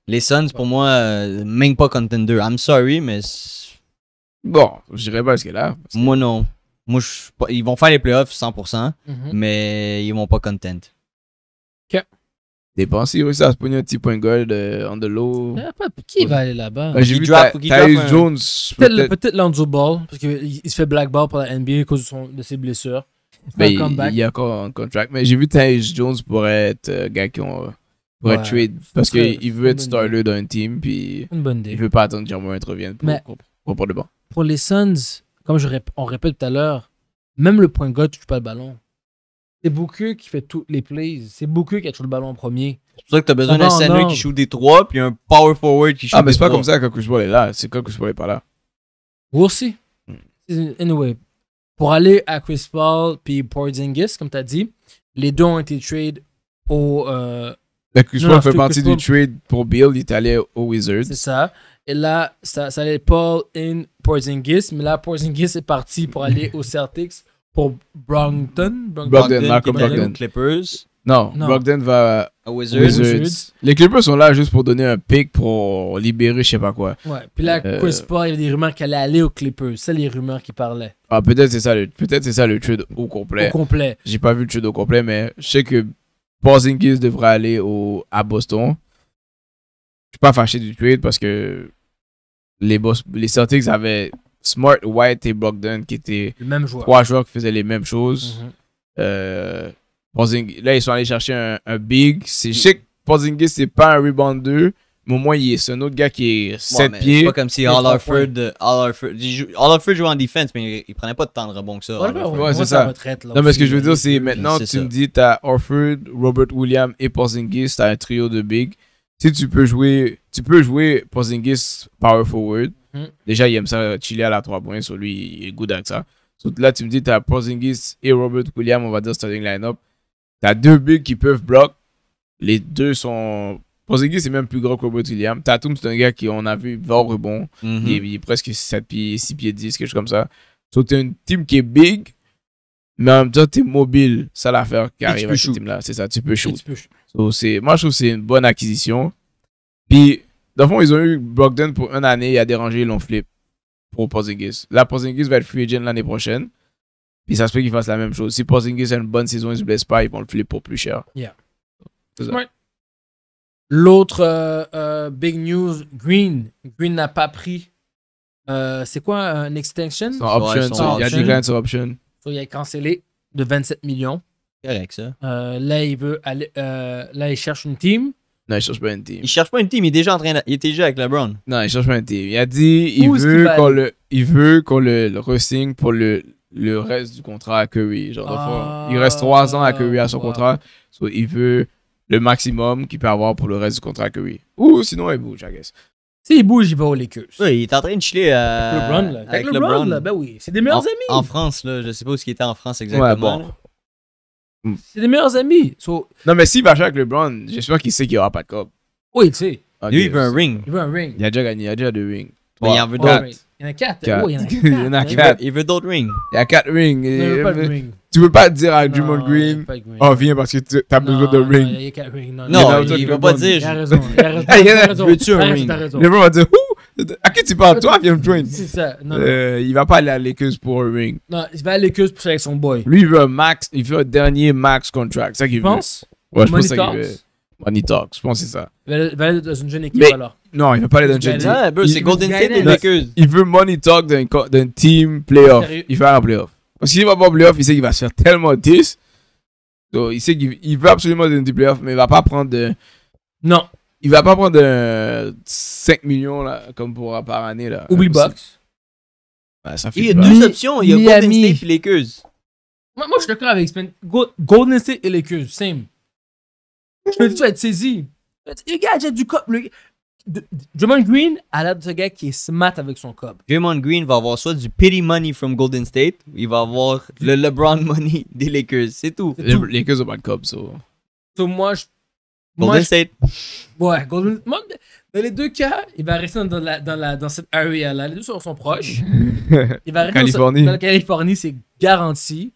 Les Suns, pour moi, euh, même pas contender. I'm sorry, mais. Bon, je dirais pas ce qu'il a Moi non. Moi, je... ils vont faire les playoffs 100%, mhm. mais ils vont pas content. Ok dépenser. pensées à se pogner un petit point gold en euh, de l'eau. Euh, qui va aller là-bas ben, J'ai vu drop, Tyus Jones. Peut-être peut Lonzo Ball, parce qu'il se fait blackball ball pour la NBA à cause de, ses blessures. Ben, il, y a encore un contract. Mais j'ai vu Tyus Jones pourrait être un euh, gars qui ont. Pour trade parce qu'il veut être starter d'un team puis une bonne idée. il veut pas attendre que Jermaine revienne pour, mais, pour, le banc. Pour les Suns, comme je répète tout à l'heure, même le point ne touche pas le ballon. C'est beaucoup qui fait toutes les plays. C'est beaucoup qui a toujours le ballon en premier. C'est pour ça que t'as besoin d'un center qui shoot des trois, puis un power forward qui shoot Ah, mais c'est pas comme ça que Paul est là. C'est quand Paul est pas là. We'll aussi. Hmm. Anyway, pour aller à Chris Paul puis Porzingis, comme t'as dit, les deux ont été trade au. Euh, ben, Chris Paul fait partie du trade pour Bill, il est allé aux Wizards. C'est ça. Et là, ça, ça allait Paul in Porzingis, mais là, Porzingis est parti pour aller aux Celtics pour Brompton. Brompton, Malcolm Brompton. Clippers. Non, non. va Wizards. Les Clippers sont là juste pour donner un pic pour libérer je sais pas quoi. Ouais, puis là, euh, Paul, il y avait des rumeurs qu'elle allait aller aux Clippers. C'est les rumeurs qui parlaient. Ah, peut-être c'est ça, le... peut-être c'est ça le trade au complet. Au complet. J'ai pas vu le trade au complet, mais je sais que Porzingis devrait aller au... à Boston. Je suis pas fâché du trade parce que les, boss... les Celtics avaient Smart, White et Brogdon qui étaient trois joueurs qui faisaient les mêmes choses. Mhm. Euh, là, ils sont allés chercher un, big. C'est chic. Mm. Porzingis, c'est pas un rebounder, mais au moins, c'est un autre gars qui est 7 pieds. C'est pas comme si All Orford, jouait en défense, mais il, prenait pas de temps de rebond que ça. Ouais, c'est ça. non, mais ce que je veux dire, c'est maintenant, tu me dis, tu as Orford, Robert Williams et tu as un trio de big. Si tu peux jouer, tu peux jouer Porzingis power forward. Hmm. Déjà, il aime ça chiller à la 3 points, sur lui, il est good avec ça. Donc là, tu me dis, tu as Porzingis et Robert Williams, on va dire starting line-up. Tu as deux bigs qui peuvent block Les deux sont. Porzingis est même plus gros que Robert Williams. Tatum, c'est un gars qui, on a vu, va rebond. Mhm. il, est, presque 7 pieds, 6 pieds 10, quelque chose comme ça. Donc, tu une team qui est big, mais en même temps, tu es mobile. Ça, l'affaire qui arrive à cette team-là. C'est ça, tu peux shoot. peux moi, je trouve que c'est une bonne acquisition. Puis dans le fond, ils ont eu Brogdon pour une année, il a dérangé, ils l'ont flip pour Porzingis. Là, Porzingis va être free agent l'année prochaine. Puis ça se peut qu'ils fassent la même chose. Si Porzingis a une bonne saison, ils se blesse pas, ils vont le flip pour plus cher. Yeah. ça. L'autre euh, euh, big news, Green. Green n'a pas pris. Euh, c'est quoi un extension? Son option. il y a des grants sur option. il a cancellé de 27 millions. Correct, ça. là, il veut aller, là, il cherche une team il cherche pas une team. Il cherche pas une team, il est déjà en train il était déjà avec LeBron. Non, il cherche pas une team. Il a dit il veut qu'on le il veut qu'on le, re-signe pour le, le reste du contrat à Curry. Genre, il reste ah, trois ans à Curry à son contrat. So, il veut le maximum qu'il peut avoir pour le reste du contrat à Curry. Ou sinon, il bouge, je guess. S'il il bouge, il va au Lakers. Oui, il est en train de chiller euh, avec LeBron. ben oui. C'est des meilleurs amis. En France, là, je sais pas où il était en France exactement. Hmm. C'est les meilleurs amis. Non, mais si va LeBron, j'espère qu'il sait qu'il n'y aura pas de cop. oui, il il veut un ring. Il veut un ring. Il a déjà gagné, il a déjà deux rings. il en veut d'autres. Oh, il en a quatre. il a quatre. Il veut, d'autres rings. Il a quatre rings. Il ring. Tu peux pas dire à Drummond Green, oh viens parce que tu besoin ring. Non, il veut pas dire. Il a raison. raison. raison. dire, à qui tu parles Toi, me C'est ça. Non, euh, Il va pas aller à Lakers pour un ring. Non, il va à Lakers pour avec son boy. Lui, il veut un max. Il veut dernier max contract. C'est ça qu'il veut. Pense? Ouais, je pense ça qu'il veut. Money Talks, je pense que c'est ça. Il va aller dans une jeune équipe alors. Non, il ne veut pas aller dans une jeune équipe. c'est Golden State et Lakers. Il veut Money Talk d'un team playoff. Il va en playoff. Parce qu'il va pas en playoff, il sait qu'il va se faire tellement 10. Donc, il sait qu'il veut absolument donner du playoff, mais il va pas prendre de. Non. Il va pas prendre un 5 millions là, comme pour, par année. Là. Oublie Box. Bah, il y a deux options. Il y a Golden State et Lakers. Moi, moi je suis d'accord avec Golden State et Lakers, same. Je peux dis, tu être saisi. Regarde, j'ai du cop. Le... Draymond Green a l'air de ce gars qui est smart avec son cop. Draymond Green va avoir soit du pity money from Golden State, il va avoir le LeBron money des Lakers. C'est tout. Les Lakers ont pas de cop, so. Moi, je Golden State. Ouais, Golden State. Dans les deux cas, il va rester dans, la, dans, la, dans cette area-là. Les deux sont, proches. Il va rester Californie. Dans, la Californie, c'est garanti.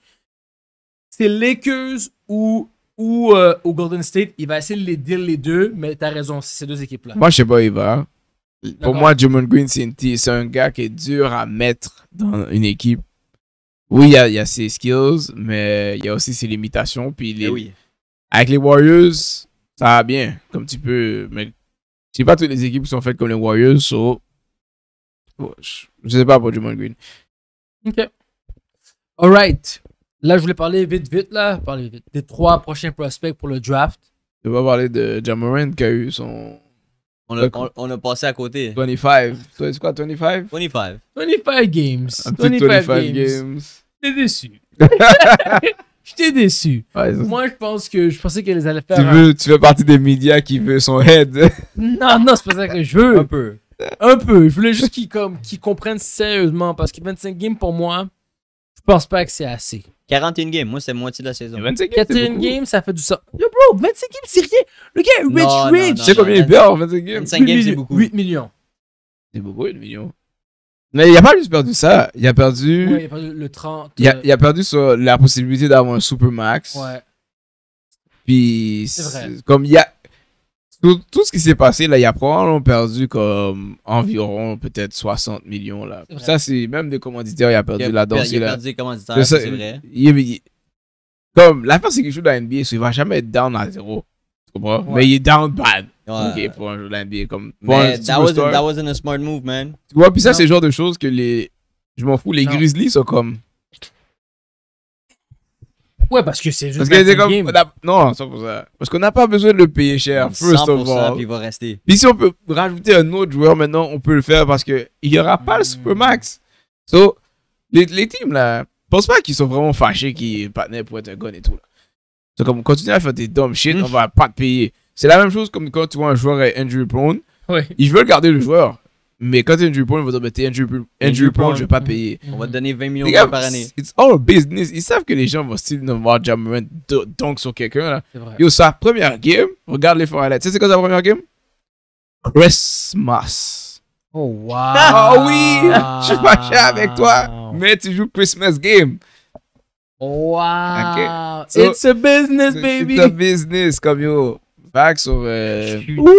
C'est Lakers ou, ou, au euh, Golden State. Il va essayer de les dire les deux, mais t'as raison, c'est ces deux équipes-là. Moi, je sais pas, il va. Pour moi, Jumon Green, c'est un gars qui est dur à mettre dans une équipe. Oui, il y, a, ses skills, mais il y a aussi ses limitations. Puis les, oui. Avec les Warriors, ça va bien, comme tu peux. Mais c'est pas toutes les équipes qui sont faites comme les Warriors, so. je je sais pas pour du Green. Ok. Alright. Là, je voulais parler vite, vite, là. Parler vite. Des trois prochains prospects pour le draft. Je vais pas parler de Jamorant qui a eu son. On a, on, a, passé à côté. 25. C'est quoi, 25? 25. 25 games. Un 25, 25 games. games. T'es déçu. J'étais déçu. Moi, je pense que je pensais qu'elle allaient faire. Tu, veux, tu fais partie des médias qui veulent son head. non, non, c'est pas ça que je veux. un peu. Un peu. Je voulais juste qu'ils comme, qu'ils comprennent sérieusement parce que 25 games pour moi, je pense pas que c'est assez. 41 games, moi c'est moitié de la saison. 25 games, 41 games, ça fait du ça. Yo bro, 25 games c'est rien. Le gars, Rich Rich. Tu sais combien il perd 25 games. 25 games c'est beaucoup. 8 millions. C'est beaucoup 8 millions. Mais il a pas juste perdu ça. Il a perdu. Ouais, il a perdu le 30. Euh, il a, perdu la possibilité d'avoir un Supermax. Ouais. Puis. Comme il y Tout, ce qui s'est passé, là, il a probablement perdu comme environ peut-être 60 millions. là. Ça, c'est même des commanditaires, il a perdu là-dedans. Il a perdu des commanditaires, c'est vrai. comme l'affaire, c'est qu'il joue dans NBA, ne ne va jamais être down à zéro. Tu comprends? Mais il est down bad. Ok, pour un jeu de l'NBA. Comme, un Mais that, was that wasn't a smart move, man. Tu vois, puis ça, c'est le genre de choses que les. Je m'en fous, les Grizzlies sont comme. Ouais, parce que c'est Parce juste. Non, c'est pour ça. Parce qu'on n'a pas besoin de le payer cher, first of il va rester. Puis si on peut rajouter un autre joueur maintenant, on peut le faire parce qu'il n'y aura pas le hmm. Supermax. So, les, les teams là, pense pas qu'ils sont vraiment fâchés qu'ils partenaient pour être un gun et tout. C'est comme, continue à faire des dumb shit, hmm. on va pas te payer. C'est la même chose comme quand tu vois un joueur avec injury prone. Oui. Ils veulent garder le joueur. Mais quand t'es injury prone, ils vont dire, bah, t'es injury, injury prone, je vais pas payer. On va te donner 20 millions par année. It's all business. Ils savent que les gens vont still voir Jammerant donc sur quelqu'un, là. Vrai. Yo, ça, première game, regarde les forêts. Tu sais, c'est quoi ta première game? Christmas. Oh, ah wow. Ah oui! Je suis fâché avec toi, mais tu joues Christmas game. Wow. it's a business, baby. It's a business, comme yo vague sur. Euh... What?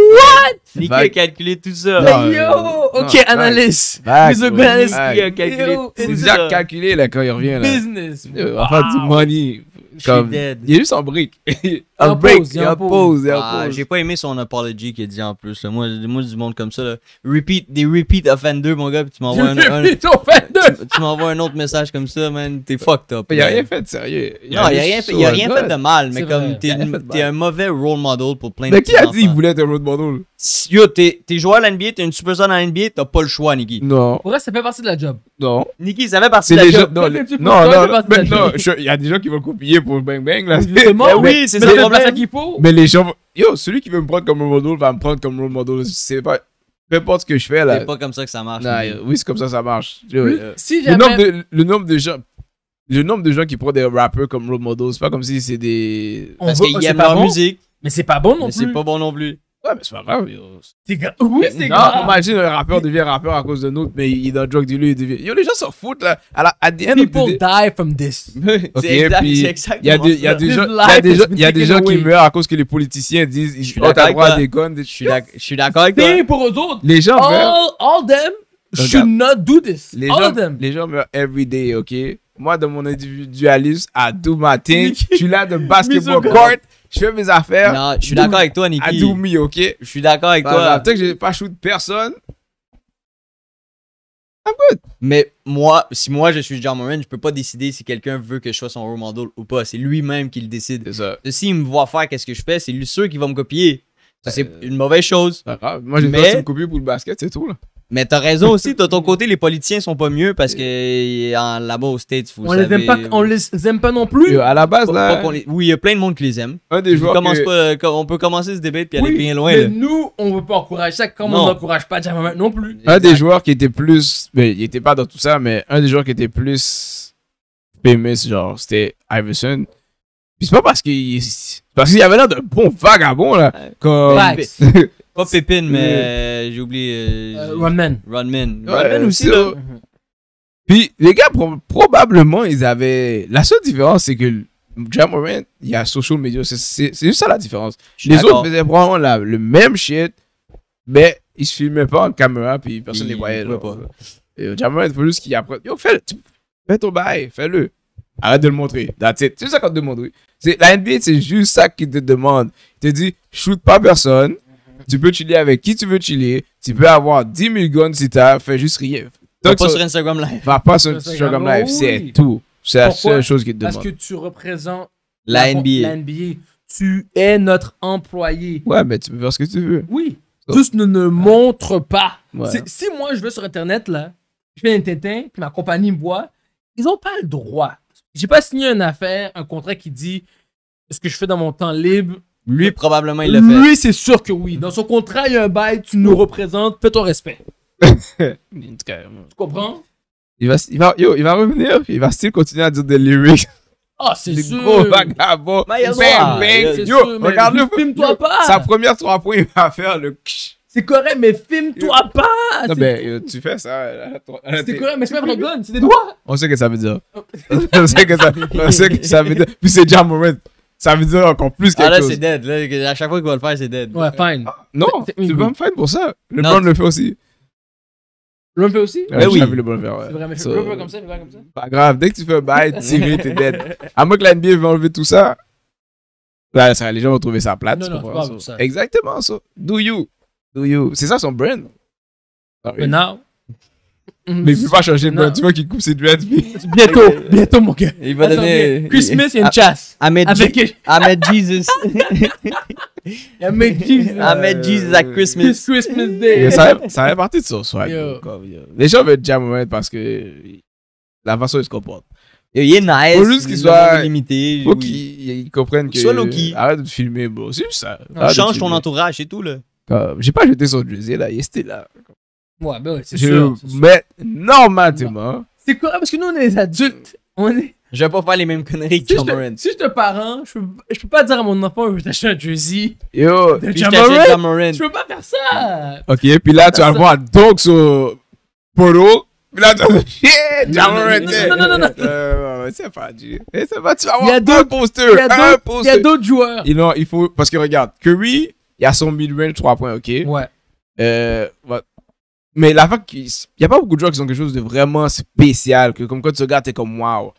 Nick a calculé tout ça. Ben, yo! ok, analyse. Nous bon analyste qui a calculé. C'est déjà calculé là quand il revient là. Business. Wow. Enfin, du money. Comme, il est juste son break. En break. il a pause. Il a ah, J'ai pas aimé son apology qu'il a dit en plus. Moi, moi, du monde comme ça. Là. Repeat, des repeat offender, mon gars. Puis tu m'envoies un, tu, un autre message comme ça, man. T'es fucked up. Il a rien fait de sérieux. non, il a rien, fait, a rien fait de mal. Mais comme, t'es un mauvais role model pour plein de Mais qui a dit qu'il voulait être un role model? Yo, t'es joueur à l'NBA, t'es une superstar dans à NBA, t'as pas le choix, Niki. Non. Pour vrai, ça fait partie de la job. Non. Niki, ça fait partie de la job. Non, non, non. Il y a des gens qui vont copier pour Bang Bang, là. oui, c'est ça le problème qu'il faut. Mais les gens. Yo, celui qui veut me prendre comme role model va me prendre comme role model. C'est pas. Peu importe ce que je fais, là. C'est pas comme ça que ça marche. oui, c'est comme ça que ça marche. Euh, le nombre de gens le nombre de gens qui prennent des rappers comme role models, c'est pas comme si c'est des. parce Parce qu'ils aiment pas musique. Mais c'est pas bon non mais plus. C'est pas bon non plus. Ouais, mais c'est pas grave, yo. C'est Oui, c'est grave. Non, imagine un rappeur devient rappeur à cause de nous, mais il a un drug dealer, il devient. Yo, les gens s'en foutent, là. À la, at the end People die from this. c'est exact, exactement. Il y a des, gens, y a des gens, qui meurent à cause que les politiciens disent, je suis d'accord à des guns. Je suis d'accord avec toi. pour eux autres. Les gens meurent. All them should not do this. all of them. Les gens meurent every day, ok? Moi, dans mon individualisme, à tout matin, je suis là de basketball court je fais mes affaires. Non, je suis d'accord avec toi, Niki. Adoumi, ok? Je suis d'accord avec bah, toi. Bah, peut-être que j'ai pas shoot personne. I'm good. Mais moi, si moi je suis John Moran, je peux pas décider si quelqu'un veut que je sois son role ou pas. C'est lui-même qui le décide. C'est ça. S'il me voit faire qu'est-ce que je fais, c'est lui seul qui va me copier. c'est ben, une mauvaise chose. Moi, j'ai mais... de me copier pour le basket, c'est tout, là. Mais t'as raison aussi, de ton côté, les politiciens sont pas mieux parce que euh, là-bas au States, vous on les aime pas, on euh, les aime pas non plus. à la base, là. Oui, il y a plein de monde qui les aime. Un des joueurs euh, on peut commencer ce débat puis aller bien loin. Mais nous, on veut pas encourager ça comme on n'encourage pas Jamal non plus. Un des joueurs qui était plus. Mais, ben, il était pas dans tout ça, mais un des joueurs qui était plus famous, genre, c'était Iverson. Puis c'est pas parce qu'il. Parce qu'il avait l'air d'un bon vagabond, là. Comme... Pas Pépin, mais euh, j'ai oublié. Euh, euh, Runman. Runman. aussi, là. Puis, les gars, probablement, ils avaient. La seule différence, c'est que Jamorant, il y a social media. C'est juste ça la différence. Les autres faisaient probablement la, le même shit, mais ils se filmaient pas en caméra, puis personne ne les voyait. Jamorant, il faut juste qu'il apprenne. Yo, fais, ton bail, fais-le. Arrête de le montrer. C'est ça qu'on te demande. Oui. La NBA, c'est juste ça qu'ils te demande Ils te disent, shoot pas personne, tu peux chiller avec qui tu veux chiller. Tu peux avoir 10 000 guns si as Fais juste rire. Va pas sur Instagram Live. Va pas sur Instagram Live, oh c'est tout. C'est la seule chose qui te demande. Parce que tu représentes la, NBA. Tu es notre employé. Ouais, mais tu peux faire ce que tu veux. Oui. Oh. Juste ne, ne montre pas. Si moi je vais sur Internet, là, je fais un tintin, puis ma compagnie me voit, ils ont pas le droit. J'ai pas signé une affaire, un contrat qui dit ce que je fais dans mon temps libre, lui, probablement, il l'a fait. Lui, c'est sûr que oui. Dans son contrat, il y a un bail, tu nous représentes, fais ton respect. tu comprends? Il va, il va, yo, il va revenir, il va still continuer à dire des lyrics. Ah, oh, c'est sûr. Gros vagabond. Bang, bang. Yo, regarde le Filme-toi pas. Sa première trois points, il va faire le C'est correct, mais filme-toi pas. Non, mais tu fais ça. C'est correct, mais c'est pas un c'est des doigts. On sait ce que ça veut dire. on sait ce que ça veut dire. Puis c'est Jamorin ça veut dire encore plus ah, quelque chose. Ah là, c'est dead. Là, à chaque fois qu'on va le faire, c'est dead. Ouais, fine. Ah, non, c'est vas me fine pour ça. Le LeBron le fait aussi. le fait aussi? Ouais, ben oui. J'ai vu le le faire, ouais. C'est vrai, mais comme ça, va comme ça. Pas grave, dès que tu fais un bail tiré, t'es dead. À moins que la NBA veut enlever tout ça, là, ça, les gens vont trouver ça plate. Non, non, pas Exactement, ça. Do you. Do you. C'est ça son brand. Sorry. now, Mm. Mais il peut pas changer de Tu vois qu'il coupe ses dreads. Bientôt, euh, bientôt, mon gars. Il va donner. Christmas, il y a une ah, Ahmed Jesus. Ahmed Jesus. Ahmed Jesus à Christmas. Christmas Day. Ça fait partie de son swag. Les gens veulent déjà Mohamed parce que la façon dont il se comportent. Il est nice. Faut juste qu'il soit limité. ils comprennent que. Loki. Arrête de filmer, bro. C'est juste ça. Change ton entourage et tout, là. J'ai pas jeté son jersey, là. Il était là. Ouais, ben ouais, c'est sûr. Mais normalement. C'est correct ah, parce que nous, on est adultes. On est. Je vais pas faire les mêmes conneries que si Jamarin. Si te parent, je peux, je peux pas dire à mon enfant je vais t'acheter un jersey. Yo, de Jamarin. Je peux pas faire ça. Ok, puis là, tu vas voir donc sur Polo Puis là, tu vas shit, Jamarin. Non, non, non, non. C'est pas dur. C'est pas, tu vas avoir y a deux Il y a d'autres joueurs. non, il faut. Parce que regarde, Curry, il y a son mid-range 3 points, ok? Ouais. Euh, mais la fac, il n'y a pas beaucoup de joueurs qui ont quelque chose de vraiment spécial, que comme quand tu regardes, tu es comme wow.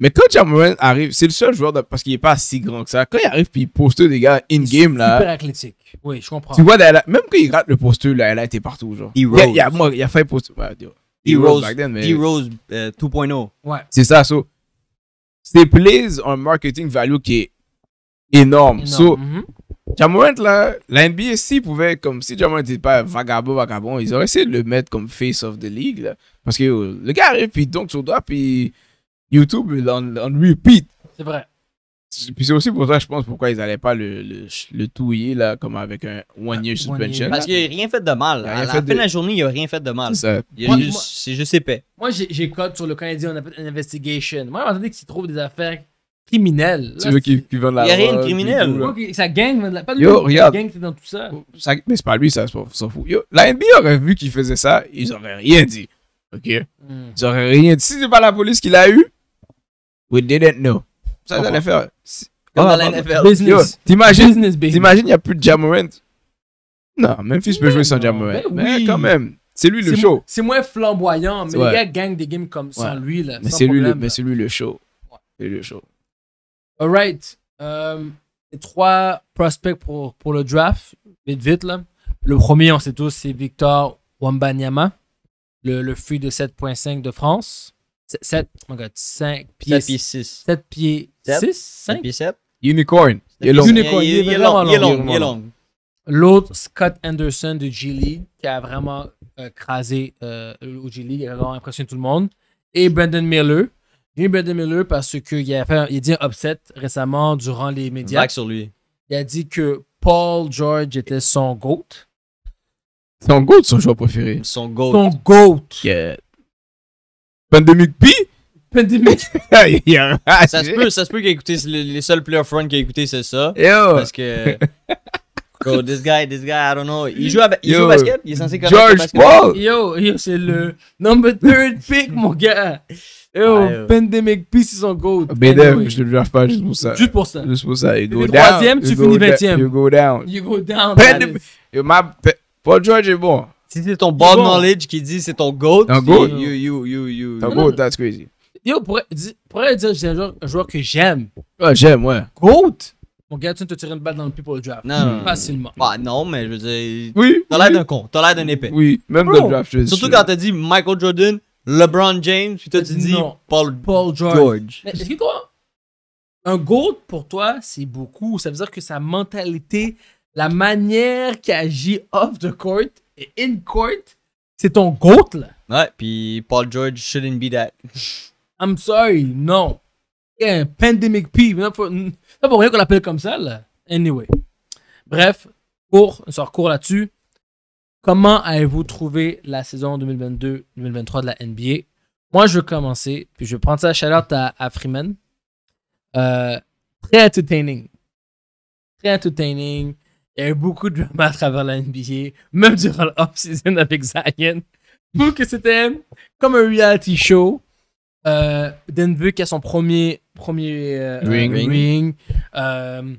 Mais quand Jamoran arrive, c'est le seul joueur, de, parce qu'il n'est pas si grand que ça, quand il arrive puis il poste des gars in-game là. Super athlétique. Oui, je comprends. Tu vois, même quand il rate le poste, là, elle a été partout. Genre. Il, il, a, moi, il a fait poster. Ouais, rose mais... rose 2.0. Euh, ouais. C'est ça, so. C'est plays un marketing value qui est énorme. Mhm. Jamorant, là, la NBA, s'ils pouvait comme si Jamorant n'était pas vagabond, vagabond, ils auraient essayé de le mettre comme face of the league, là. Parce que oh, le gars arrive, puis donc sur toi, puis YouTube, on, lui repeat. C'est vrai. Puis c'est aussi pour ça, je pense, pourquoi ils n'allaient pas le, le, touiller, là, comme avec un one-year ah, suspension. Parce qu'il a rien fait de mal. À la fin de la journée, il a rien fait de mal. C'est juste, juste épais. Moi, j'ai code sur le on a une Investigation. Moi, on entendu qu'ils trouvent des affaires criminel. Il n'y a rien de criminel. sa gang Pas de Yo, regarde, gang dans tout ça. ça mais c'est pas lui, ça, s'en fout. Yo, la NBA aurait vu qu'il faisait ça, ils n'auraient rien dit. OK? Hmm. Ils n'auraient rien dit. Si c'est pas la police qu'il a eu, we didn't know. Ça, allait ah, faire. Comme dans ah, la NFL. Business. T'imagines, il n'y a plus de Jamorant. Non, Memphis peut jouer sans Jamorant. Ben mais quand même. C'est lui le show. C'est moins flamboyant, mais il les gars gagnent des games comme ça lui. Là, mais c'est lui, lui, le show. C'est lui le show right. Um, euh, trois prospects pour, pour le draft. Vite, vite, là. Le premier, on sait tous, c'est Victor Wambanyama, le, le free de 7.5 de France. 7, oh my 5 pieds 7 pieds 6. 7 pieds 6, 5 pieds 7. Unicorn. Il est long. il est long. long. L'autre, Scott Anderson de G League, qui a vraiment écrasé euh, crasé euh, au G League, il a vraiment impressionné tout le monde. Et Brandon Miller, Jimmy Brandon Miller parce qu'il a, fait, il a dit un upset récemment durant les médias. Back sur lui. Il a dit que Paul George était son GOAT. Son GOAT, son joueur préféré. Son GOAT. Son GOAT. Pandemic P? Pandemic. ça se peut, ça se peut qu'il ait écouté, les, seuls playoff front qu'il a écouté, c'est ça. Yo. Parce que. this guy, this guy, I don't know. Il joue, il joue au basket, il est censé connaître George Paul! Yo, yo, c'est le number third pick, mon gars. Yo, Pandemic Peace is on gold. BDF, ah je le draft pas juste pour ça. Juste pour ça. Juste pour ça. You go down. Troisième, tu finis vingtième. You go down. You go down. Pandemic. Yo, ma. Paul George est bon. Si c'est ton board knowledge qui dit c'est ton goat, Un goat, you, you, you, you. Ton goat, that's crazy. Yo, pourrais dire j'ai un joueur, que j'aime. Ouais, j'aime, ouais. Goat. Mon gars, tu ne te tires une balle dans le people draft. Non, Facilement. Bah, non, mais je veux dire. Oui. T'as l'air d'un con. T'as l'air d'un épée. Oui, même dans le draft. Surtout quand t'as dit Michael Jordan. LeBron James, puis toi tu dis Paul, George. Mais est toi, un GOAT pour toi, c'est beaucoup. Ça veut dire que sa mentalité, la manière qu'il agit off the court et in court, c'est ton GOAT là. Ouais, puis Paul George shouldn't be that. I'm sorry, non. Yeah, pandemic peeve. Ça pas pour rien qu'on l'appelle comme ça là. Anyway. Bref, court, on sort court là-dessus. Comment avez-vous trouvé la saison 2022-2023 de la NBA? Moi, je vais commencer, puis je vais prendre ça à la à, à Freeman. Euh, très entertaining. Très entertaining. Il y a eu beaucoup de drama à travers la NBA, même durant l'off-season avec Zion. Pour que c'était comme un reality show. Euh, Denver qui a son premier, premier euh, ring. ring. Euh,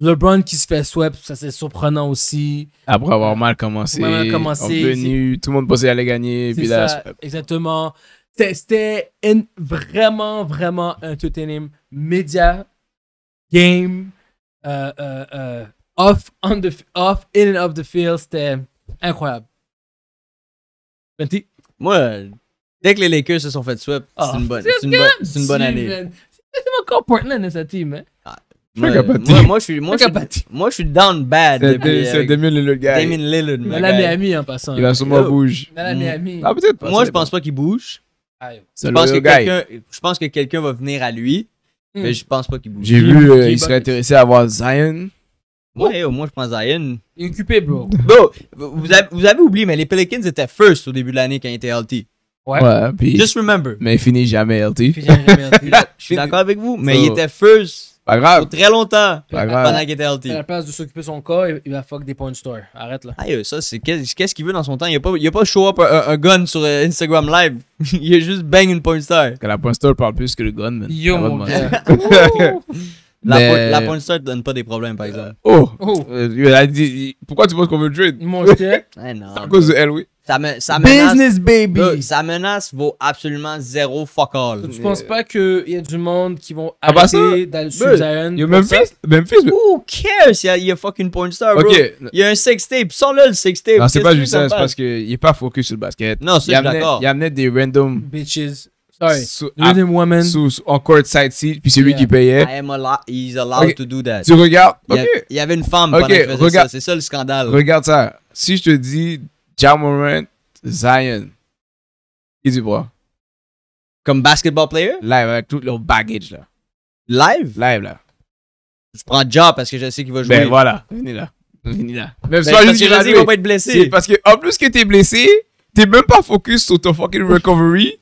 LeBron qui se fait swap, ça c'est surprenant aussi. Après avoir mal commencé, tout le monde pensait aller gagner. Puis là, exactement. C'était vraiment, vraiment entertaining. Média, game, euh, euh, euh, off, on the, off, in and off the field, c'était incroyable. Moi, dès que les Lakers se sont fait swap, ah, c'est une bonne, une, bonne, année. C'est encore Portland et sa team, hein? moi, je suis, moi, je suis, down bad. C'est Damien Lillard, Damien Lillard, Il Miami en passant. Il a sûrement bouge. Miami. Ah, moi, je pense pas qu'il bouge. Ah, je pense, que quelqu'un, je pense que quelqu'un va venir à lui, hmm. mais je pense pas qu'il bouge. J'ai vu, il euh, serait intéressé à voir Zion. Ouais, au moins je prends Zion. Il occupé, bro. Bro, vous avez, oublié, mais les Pelicans étaient first au début de l'année quand ils étaient LT. Ouais. Just remember. Mais il finit jamais LT. Il finit jamais LT. je suis d'accord avec vous, mais il était first pas grave. Pour très longtemps. Pas grave. Pendant qu'il était healthy. À la place de s'occuper de son cas, il va fuck des point stars. Arrête là. Aïe, ça, c'est qu'est-ce qu'il veut dans son temps. Il a pas, il a pas show up euh, un, gun sur euh, Instagram Live. il a juste bang une point star. que la point star parle plus que le gun, man. Yo. La, point la star donne pas des problèmes, par exemple. Oh! oh. Euh, il a dit, pourquoi tu penses qu'on veut le trade? Mon chien. ah, non. C'est à cause de elle, oui. Ça, me, ça menace, Business baby! ça sa menace vaut absolument zéro fuck all. Tu penses pas qu'il y a du monde qui vont ah, bah, arrêter d'aller sur Zion? Il y a Memphis? Memphis? Who cares? Il y a, fucking porn star, bro. Il y a un sextape. Sors-le le tape. Non, c'est pas juste ça. C'est parce qu'il est pas focus sur le basket. Non, c'est d'accord. Il amenait des random... Bitches. Sorry. Random women. Sous, en court side seat, puis c'est lui qui payait. I am allowed, he's allowed to do that. Tu regardes. Il, y avait une femme pendant qu'il faisait ça. C'est ça le scandale. Regarde ça. Si je te dis Jamorant Zion. Et du bras. Comme basketball player? Live, avec tout leur baggage, là. Live? Live, là. Je prends Ja parce que je sais qu'il va jouer. Ben voilà, venez là. Venez là. Même ben, parce que je dis, qu'il va pas être blessé. Parce que, en plus que t'es blessé, t'es même pas focus sur ton fucking recovery.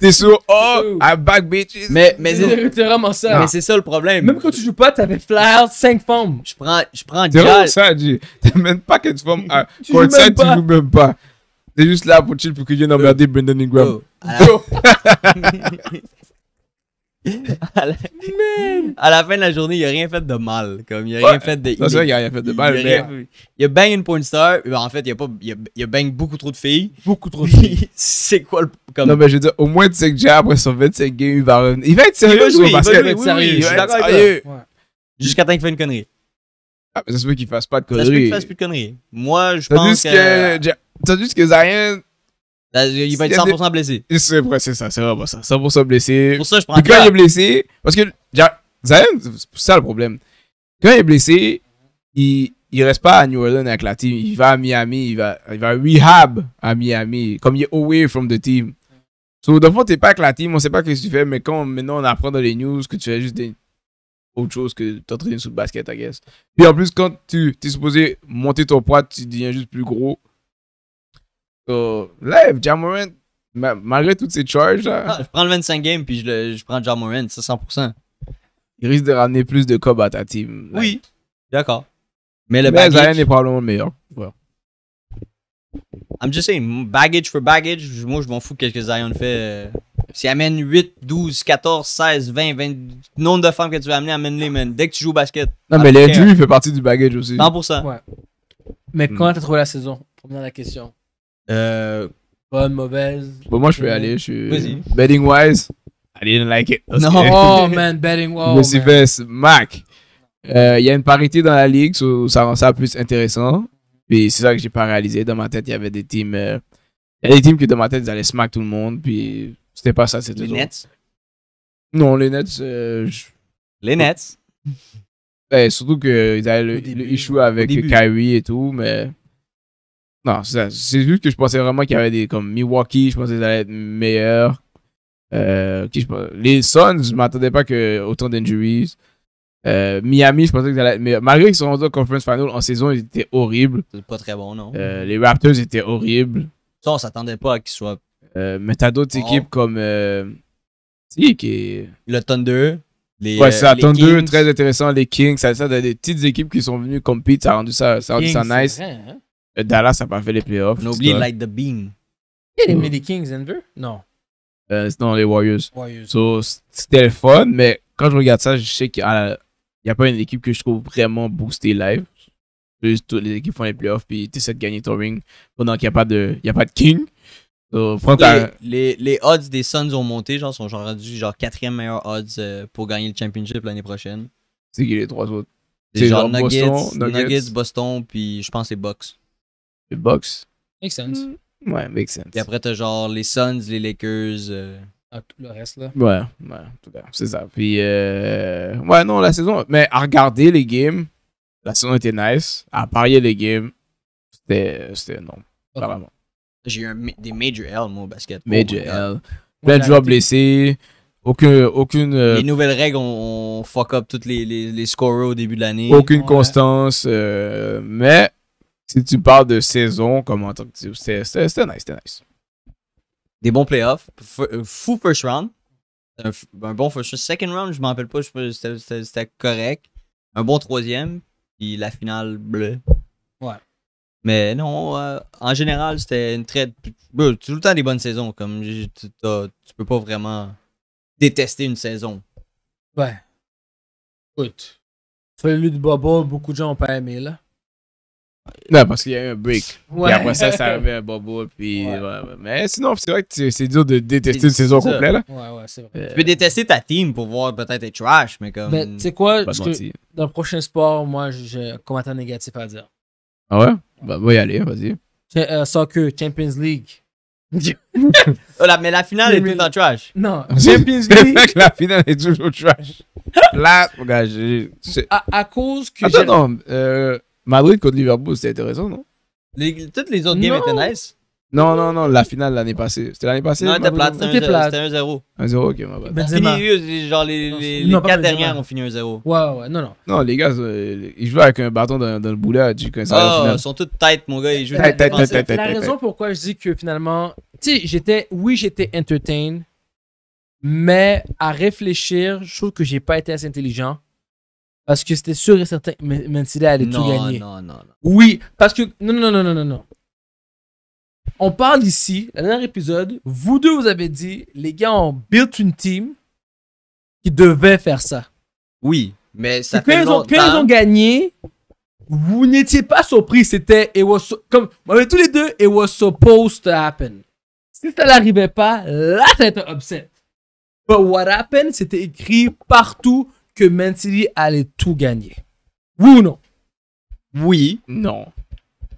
T'es sur oh, oh. I back bitches. Mais, mais c'est vraiment ça. Mais c'est ça le problème. Même quand tu joues pas, t'avais flyer 5 formes. Je prends, je prends C'est vraiment ça, dit. T'as même pas qu'une formes. à tu ça, tu joues même pas. T'es juste là pour chill pour que vienne emmerder oh. Brendan Ingram. Oh. à, la... fin de la journée, il a rien fait de mal. Comme, il a rien fait de. il a rien fait de mal. Il, y a, rien... bang une pointer. star. En fait, il a, pas... il a, a bang beaucoup trop de filles. Beaucoup trop de filles. c'est quoi le. Comme... Non, mais je veux dire, au moins, tu sais que j'ai après son 25 games, il va revenir. Il va être sérieux, il va parce qu'il va être sérieux. Jusqu'à temps qu'il fasse une connerie. Ah, mais ça se qu'il fasse pas de conneries. Ça se qu'il fasse plus de conneries. Moi, je pense que. Tandis que Zion il va être 100% blessé. C'est vrai, c'est ça, c'est vraiment ça. 100% blessé. Pour ça, je prends quand il est blessé, parce que Zion, c'est ça le problème. Quand il est blessé, il, il reste pas à New Orleans avec la team. Il va à Miami, il va, il va rehab à Miami, comme il est away from the team. So, dans le fond, t'es pas avec la team, on sait pas ce que tu fais, mais quand maintenant on apprend dans les news que tu fais juste autre chose que t'entraîner sous le basket, I guess. Puis en plus, quand tu es supposé monter ton poids, tu deviens juste plus gros. Live, là, malgré toutes ces charges. Là, ah, je prends le 25 game puis je, prends Jamoran, c'est 100%. Il risque de ramener plus de cob à ta team. Oui, d'accord. Mais le Mais est probablement le meilleur. Ouais. I'm just saying, baggage for baggage, moi je m'en fous qu'est-ce que Zion fait. Euh, s'il amène 8, 12, 14, 16, 20, 20, nombre de femmes que tu vas amener, amène-les, man. Dès que tu joues au basket. Non, mais il fait partie du bagage aussi. 100%. Ouais. Mais comment t'as trouvé la saison à la question. Euh, bonne, mauvaise. Bon, moi, je peux aller. Je suis. vas Betting wise, I didn't like it. oh, man, betting wise. Mac. Euh, il y a une parité dans la ligue, ça rend ça plus intéressant. Puis c'est ça que j'ai pas réalisé. Dans ma tête, il y avait des teams. Euh, il y a des teams que dans ma tête, ils allaient smack tout le monde. Puis c'était pas ça, c'était Les Nets Non, les Nets. Euh, les Nets Surtout qu'ils avaient le issue avec Kyrie et tout, mais. Non, c'est juste que je pensais vraiment qu'il y avait des comme Milwaukee, je pensais qu'ils allaient être meilleurs. Euh, les Suns, je m'attendais pas que autant d'injuries. Euh, Miami, je pensais qu'ils allaient être meilleurs. Malgré qu'ils sont rendus en conference final en saison, ils étaient horribles. pas très bon, non? Euh, les Raptors étaient horribles. Ça, on s'attendait pas à qu'ils soient. Euh, mais t'as d'autres oh. équipes comme. si, qui. Le Thunder. Les, ouais, c'est euh, Thunder, très intéressant. Les Kings, ça, ça, des petites équipes qui sont venues compete, ça a rendu ça, ça, a rendu ça nice. Hein? Dallas n'a pas fait les playoffs. N'oublie Light the Beam. Il y a les Kings, Denver Non. Euh, non, les Warriors. Warriors. So, c'était le fun, mais quand je regarde ça, je sais qu'il n'y a, pas une équipe que je trouve vraiment boostée live. Toutes les équipes font les playoffs, puis tu essaies de gagner ton ring pendant qu'il n'y a, pas de, y a pas de King. les, odds des Suns ont monté, genre, sont genre rendus genre quatrième meilleur odds euh, pour gagner le championship l'année prochaine. C'est qui les trois autres? C'est Nuggets, Boston, Nuggets, Nuggets, Boston, puis je pense les Bucks box, boxe. Make sense. Mm. Ouais, makes sense. et après, t'as genre les Suns, les Lakers. Euh. Ah, tout le reste, là. Ouais, ouais, en tout cas, c'est ça. Puis, euh... ouais, non, la saison. Mais à regarder les games, la saison était nice. À parier les games, c'était. C'était non. J'ai eu des Major L, moi, au basket. Major oh, L. Plein de joueurs blessés. Aucune, aucune. Euh, les nouvelles règles, ont on fuck up toutes les, les, les scores au début de l'année. Aucune constance. Euh, mais si tu parles de saison, comme en tant C'était nice, c'était nice. Des bons playoffs. Euh, fou first round. Un, bon first round. Second round, je m'en rappelle pas, c'était correct. Un bon troisième. Puis la finale bleue. Ouais. Mais non, euh, en général, c'était une très. Euh, tout le temps des bonnes saisons. Comme tu, peux pas vraiment détester une saison. Ouais. Écoute. Celui du bobo, beaucoup de gens ont pas aimé, là. Non, parce qu'il y a eu un break. Ouais. Et après ça, ça avait un bobo. Puis, ouais. Mais sinon, c'est vrai que c'est dur de détester une saison complète. Ouais, ouais, c'est vrai. Tu peux détester ta team pour voir peut-être être trash, mais comme. Mais tu sais quoi, dans le prochain sport, moi, j'ai un commentaire négatif à dire. Ah ouais? Bah, va y aller, vas-y. Euh, soccer, Champions League. Oh, mais la finale est toujours trash. Non, Champions League. la finale est toujours trash. Là, regarde, j'ai... à cause que. Attends, non. Euh... Madrid contre Liverpool, c'était intéressant, non les, Toutes les autres games étaient nice. Non, non, non, la finale l'année passée. C'était l'année passée? Non, elle était plate, c'était 1-0. 1-0, ok, ma bad. Benzema. genre, les, les, 4 dernières ont fini 1-0. Ouais, ouais, non, non. Non, les gars, euh, ils jouent avec un bâton dans, le boulet, tu sais ça Oh, ils sont tous têtes, mon gars, ils jouent tête, tête, tête, La raison pourquoi je dis que finalement, tu sais, j'étais, oui, j'étais entertain, mais à réfléchir, je trouve que j'ai pas été assez intelligent. Parce que c'était sûr et certain que Mansilla allait tout gagner. Non, non, non. Oui, parce que. Non, non, non, non, non, non. On parle ici, le dernier épisode, vous deux, vous avez dit, les gars ont built une team qui devait faire ça. Oui, mais ça fait quand Ils ont, quand ils ont gagné, vous n'étiez pas surpris. C'était, comme, on avait tous les deux, it was supposed to happen. Si ça n'arrivait pas, là, ça un upset. But what happened, c'était écrit partout que Man City allait tout gagner. Oui ou non? Oui. Non.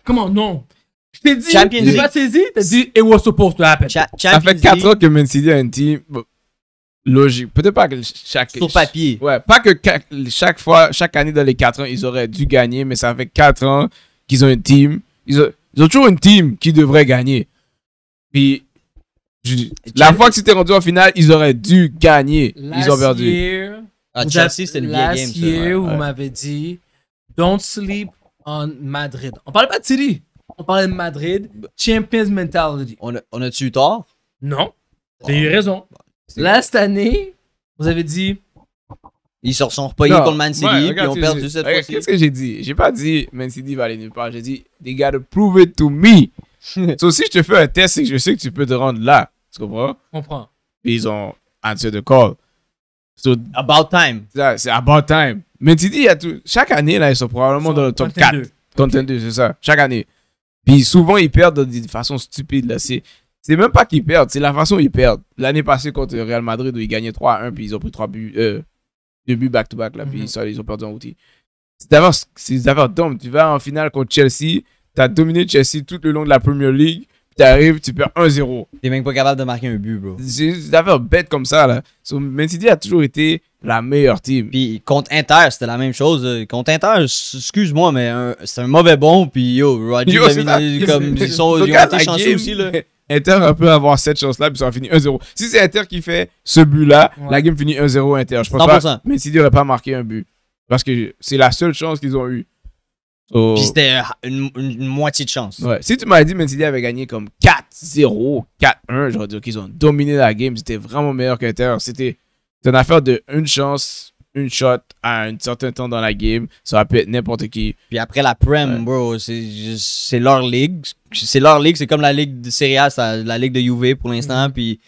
Comment non? Je t'ai dit, tu pas saisi, t'as dit, it was supposed to happen. ça fait 4 ans que Man City a un team logique. Peut-être pas que chaque. Sur papier. Ouais, pas que chaque fois, chaque année dans les 4 ans, ils auraient dû gagner, mais ça fait 4 ans qu'ils ont un team. Ils ont, toujours une team qui devrait gagner. Puis, la fois que c'était rendu en finale, ils auraient dû gagner. ils ont perdu. Ah, Chelsea, c'était une last game. Year, vous m'avez dit Don't sleep on Madrid. On parlait pas de City. On parlait de Madrid. Champions mentality. On a, on a tu eu tort Non. Ah. T'as eu raison. Last année, vous avez dit ils se sont repayés contre Man City ouais, on ont perdu cette fois-ci. Qu'est-ce que j'ai dit J'ai pas dit Man City va aller nulle part. J'ai dit they gotta prove it to me. si je te fais un test, c'est que je sais que tu peux te rendre là. Tu comprends Je comprends. Puis ils ont un answer the call. So, about time. C'est about time. Mais tu dis, chaque année, là, ils sont probablement dans le top 4. Top c'est ça. Chaque année. Puis souvent, ils perdent de, façon stupide. Là. C'est, c'est même pas qu'ils perdent, c'est la façon ils perdent. L'année passée, contre le Real Madrid, où ils gagnaient 3-1, puis ils ont pris 3 buts, euh, 2 buts back-to-back, là, puis mhm. ils ont perdu en outil. C'est d'abord, c'est d'abord Tu vas en finale contre Chelsea, tu as dominé Chelsea tout le long de la Premier League, arrives tu perds 1-0. T'es même pas capable de marquer un but, bro. C'est des bête comme ça, là. So, Man a toujours été la meilleure team. Puis contre Inter, c'était la même chose. Contre Inter, excuse-moi, mais c'est un mauvais bon. Puis yo, comme, ils, ont été chanceux aussi, là. Inter peut avoir cette chance-là, puis ça a fini 1-0. Si c'est Inter qui fait ce but-là, la game finit 1-0 Inter. Je pense 100%. pas. Man pas marqué un but. Parce que c'est la seule chance qu'ils ont eue c'était une, moitié de chance. Ouais. Si tu m'avais dit Mancini avait gagné comme 4-0, 4-1, je dit, qu'ils ont dominé la game. C'était vraiment meilleur que C'était une affaire de une chance, une shot à un certain temps dans la game. Ça peut être n'importe qui. Puis après la Prem, bro, c'est leur ligue. C'est leur ligue. C'est comme la ligue de Serie A, la ligue de UV pour l'instant. Mhm. Puis.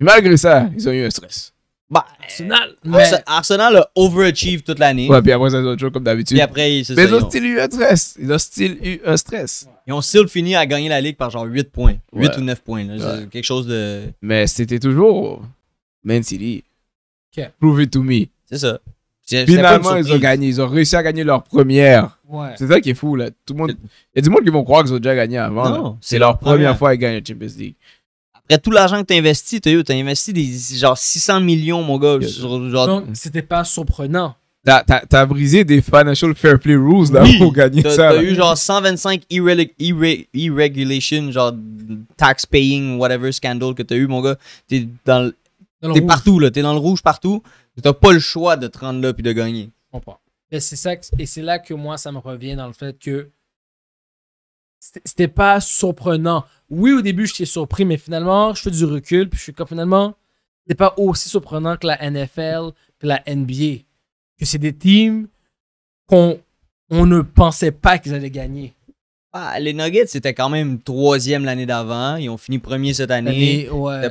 Malgré ça, ils ont eu un stress. Bah, Arsenal, euh, Arsenal a overachieved toute l'année. Ouais, puis après, c'est autre chose comme d'habitude. après, c'est ça. Mais ils ont toujours eu un stress. Ils ont style eu un e stress. Ils ont still fini à gagner la ligue par genre 8 points. 8 ou 9 points. Quelque chose de. Mais c'était toujours Man City. Prove it to me. C'est ça. Finalement, ils ont gagné. Ils ont réussi à gagner leur première. C'est ça qui est fou, là. Tout le monde... Il y a du monde qui vont croire qu'ils ont déjà gagné avant. Non, c'est leur première fois qu'ils gagnent la Champions League. Après tout l'argent que tu as investi, tu as, investi des, genre 600 millions, mon gars. Donc, c'était pas surprenant. T'as, brisé des financial fair play rules là, pour gagner ça. T'as eu genre 125 genre tax paying, whatever scandal que t'as eu, mon gars. T'es, dans partout, là. T'es dans le rouge partout. T'as pas le choix de te rendre là puis de gagner. Je comprends. c'est, ça, et c'est là que moi, ça me revient dans le fait que c'était pas surprenant. Oui, au début, j'étais surpris, mais finalement, je fais du recul, puis je suis comme finalement, c'est pas aussi surprenant que la NFL, que la NBA. Que c'est des teams qu'on ne pensait pas qu'ils allaient gagner. Ah, les Nuggets, c'était quand même troisième l'année d'avant. Ils ont fini premier cette année. Ah,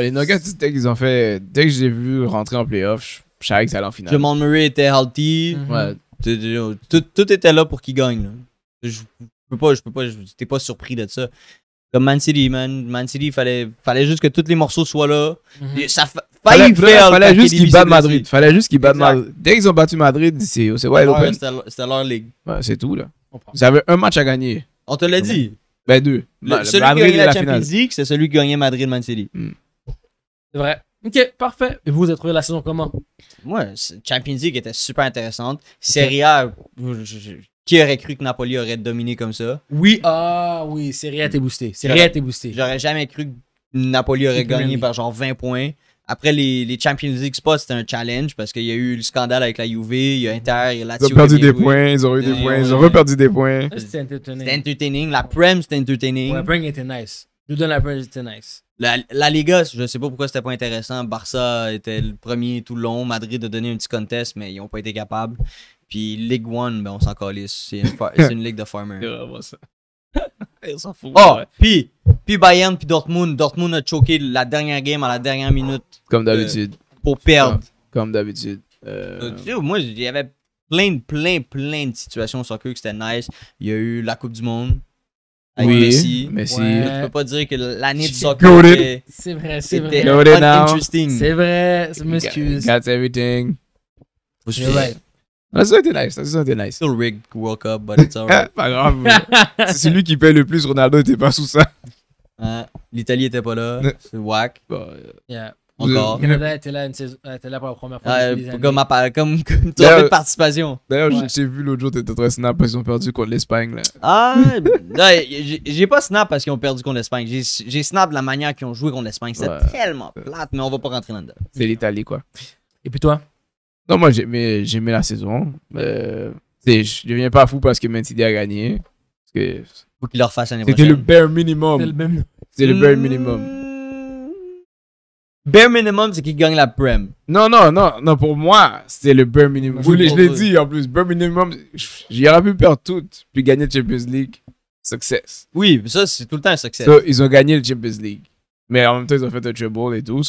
les Nuggets, dès qu'ils ont fait. Dès que j'ai vu rentrer en playoff, je savais que ça allait en finale. Jamal Murray était healthy. Mhm. tout, était là pour qu'ils gagnent. Je peux pas, je peux pas, t'es pas surpris de ça. Comme Man City, man. Man City, fallait, fallait juste que tous les morceaux soient là. Mm Ça fallait faire. Fallait juste qu'ils battent Madrid. Fallait juste qu'ils battent Madrid. Dès qu'ils ont battu Madrid, c'est wide open. C'était leur ligue. c'est tout, là. Vous avez un match à gagner. On te l'a dit. Ben deux. celui qui gagnait la, la Champions League, c'est celui qui gagnait Madrid-Man City. Hmm. C'est vrai. Ok, parfait. Et vous, vous avez trouvé la saison comment? Ouais, Champions League était super intéressante. Serie A, qui aurait cru que Napoli aurait dominé comme ça? Oui, ah oui, c'est rien, été boosté. C'est A été boosté. J'aurais jamais cru que Napoli aurait gagné par genre 20 points. Après les, les Champions League spots, c'était un challenge parce qu'il y a eu le scandale avec la UV, il y a Inter, il y a Ils ont perdu des points, ils ont eu des points, ils ont reperdu des points. C'était entertaining. C'était entertaining. La Prem, c'était entertaining. la Prem était nice. Je donne la Prem, nice. La, la, Liga, je sais pas pourquoi c'était pas intéressant. Barça était le premier tout le long. Madrid a donné un petit contest, mais ils n'ont pas été capables. Puis League One, ben on s'en calisse. C'est une, une, ligue de farmer. Ils s'en foutent. Oh, puis, puis Bayern, puis Dortmund. Dortmund a choqué la dernière game à la dernière minute. Comme euh, d'habitude. pour perdre. Comme, d'habitude. Euh, euh, tu sais, moi, il y avait plein, plein, plein de situations au sur que c'était nice. Il y a eu la Coupe du Monde. oui, Messi. Messi. Ouais. peux pas dire que l'année de soccer était... C'est vrai, c'est vrai. C'est vrai, C'est m'excuse. That's everything. Ah, ça a été nice. C'est été nice. Still World Cup, but it's alright. pas grave. C'est lui qui paye le plus. Ronaldo n'était pas sous ça. L'Italie n'était pas là. C'est whack. Bah, Encore. Canada était là, euh, là pour la première fois. comme, comme, comme participation. D'ailleurs, j'ai vu l'autre jour, t'étais très snap parce qu'ils ont perdu contre l'Espagne. Ah, j'ai pas snap parce qu'ils ont perdu contre l'Espagne. J'ai snap de la manière qu'ils ont joué contre l'Espagne. C'était tellement plate, mais on va pas rentrer là-dedans. C'est l'Italie, quoi. Et puis toi non, moi, j'aimais, j'aimais la saison. je ne deviens pas fou parce que Manchester a gagné. Parce que faut qu'il leur fasse C'était le bare minimum. C'est le bare minimum. Bare minimum, c'est qu'ils gagne la Prem. Non, non, non, non, pour moi, c'est le bare minimum. Je, l'ai- dit en plus, bare minimum, j- j'aurais pu perdre toutes, puis gagner le Champions League. Success. Oui, ça, c'est tout le temps un succès. ils ont gagné le Champions League. Mais en même temps, ils ont fait un trouble et tout.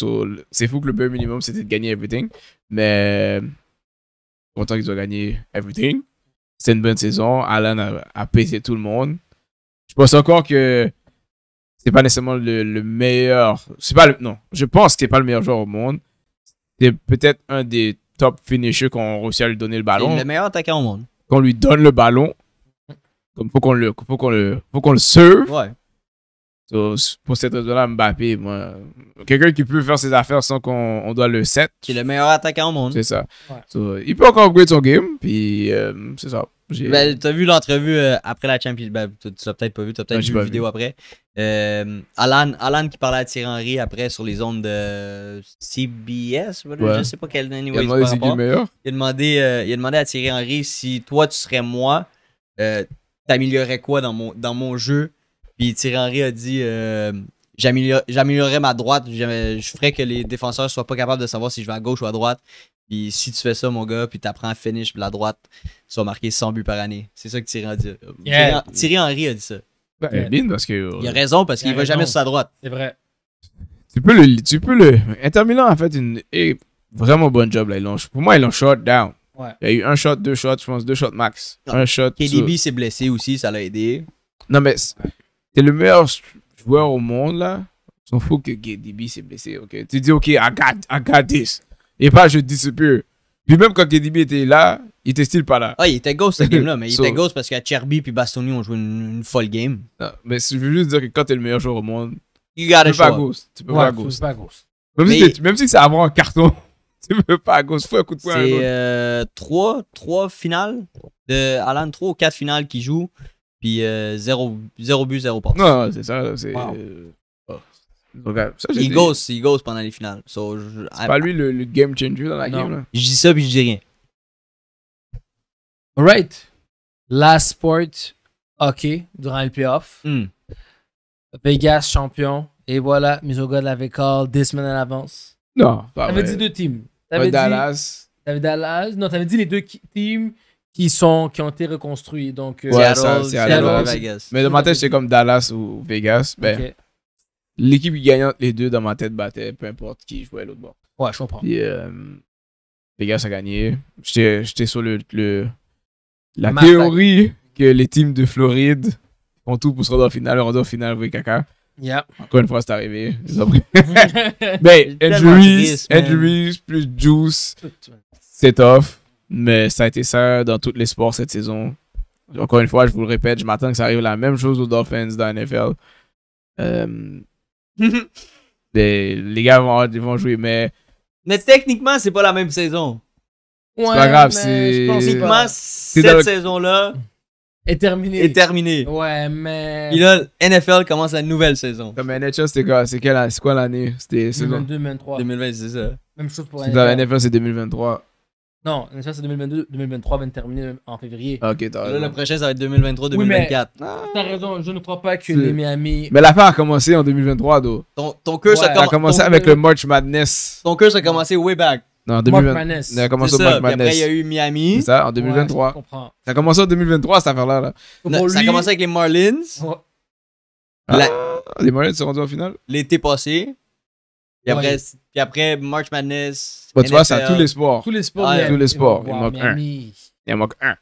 c'est fou que le but minimum, c'était de gagner everything. Mais content qu'ils ont gagné everything. c'est une bonne saison. Alan a, pété tout le monde. Je pense encore que c'est pas nécessairement le, meilleur. C'est pas non, je pense que c'est pas le meilleur joueur au monde. C'est peut-être un des top finishers qu'on réussi à lui donner le ballon. C'est le meilleur attaquant au monde. Qu'on lui donne le ballon. Comme faut qu'on le, faut qu'on le, faut qu'on le serve. Ouais pour cette raison-là, Mbappé, moi, quelqu'un qui peut faire ses affaires sans qu'on on doit le set. Qui est le meilleur attaquant au monde. C'est ça. il peut encore upgrade son game, puis euh, c'est ça. Ben, t'as vu l'entrevue euh, après la Champions ben, tu l'as peut-être pas vu, t'as peut-être vu la vidéo après. Euh, Alan, Alan qui parlait à Thierry Henry après sur les ondes de CBS, je je sais pas quel niveau il, a il, a demandé à Thierry Henry si toi tu serais moi, t'améliorerais quoi dans mon, dans mon jeu puis Thierry Henry a dit euh, J'améliorerai ma droite, je ferai que les défenseurs soient pas capables de savoir si je vais à gauche ou à droite. Puis si tu fais ça, mon gars, puis t'apprends à finish, la droite, tu vas marquer 100 buts par année. C'est ça que Thierry, a dit. Thierry, Henry a dit ça. Euh, il, a parce raison parce qu'il va jamais sur sa droite. C'est vrai. Tu peux le. Tu peux le. Inter Milan a fait une eh, vraiment bon job pour moi, ils l'ont shot down. Il y a eu un shot, deux shots, je pense, deux shots max. Un shot. KDB s'est blessé aussi, ça l'a aidé. Non, mais T'es le meilleur joueur au monde, là. S'en fout que KDB s'est blessé, ok? Tu dis, ok, I got, this. Et pas, je disappear. Puis même quand KDB était là, il était style pas là. Ah, il était ghost ce game-là, mais il était ghost parce qu'à Cherby puis Bastoni ont joué une, une folle game. mais je veux juste dire que quand t'es le meilleur joueur au monde, tu peux pas ghost. Tu peux pas ghost. Même, si même si c'est avant un carton, tu peux pas ghost. Faut un coup de poing. C'est euh, trois, trois finales de Alan, trois ou quatre finales qui joue. Puis 0 euh, zéro but, 0 passe. Non, c'est ça. C'est. il gosse, il pendant les finales. C'est pas lui le, game changer dans la game. Là. Je dis ça puis je dis rien. Alright. Last sport, hockey, durant les playoffs. Hmm. Vegas champion. Et voilà, Misoga l'avait call 10 semaines à l'avance. Non, pas T'avais dit deux teams. T'avais dit Dallas. T'avais Dallas. Non, t'avais dit les deux teams qui sont qui ont été reconstruits donc euh, ouais, Seattle, Vegas. mais dans ma tête c'est comme Dallas ou Vegas ben l'équipe gagnante les deux dans ma tête battait peu importe qui jouait l'autre bord ouais je comprends euh, Vegas a gagné j'étais sur le, le la théorie que les teams de Floride font tout pour se rendre en finale rendre en finale oui caca Yep. Encore une fois, c'est arrivé. Mais injuries injuries plus Juice, c'est off. Mais ça a été ça dans tous les sports cette saison. Encore une fois, je vous le répète, je m'attends que ça arrive la même chose aux Dolphins dans la NFL. Euh, les, gars vont, vont jouer, mais. Mais techniquement, c'est pas la même saison. Ouais, c'est pas grave, c'est. Techniquement, cette saison-là est terminée. Est terminée. Ouais, mais. Et là, NFL commence la nouvelle saison. Comme NHL, c'était quoi C'est quoi l'année C'était 2023. c'est ça. Même chose pour NFL. La NFL, c'est 2023. Non, ça c'est 2022, 2023 va être terminé en février. Ah, ok, t'as raison. Là, le prochain, ça va être 2023, 2024. Oui, ah. t'as raison, je ne crois pas que les Miami. Mais l'affaire a commencé en 2023, d'où. Ton, ton cœur, ouais. ça, a commencé avec le March Madness. Ton cœur, ça a commencé way back. Non, en 2020. March Ça a commencé au March Madness. Après, il y a eu Miami. C'est ça, en 2023. je comprends. Ça a commencé en 2023, cette affaire-là. Là. Ça a commencé avec les Marlins. Ah, les Marlins sont rendus en finale. L'été passé. Et après, March Madness. Bah, tu vois, ça tous les sports. Tous les sports. tous les sports. Il, wow, manque un. Il en manque un.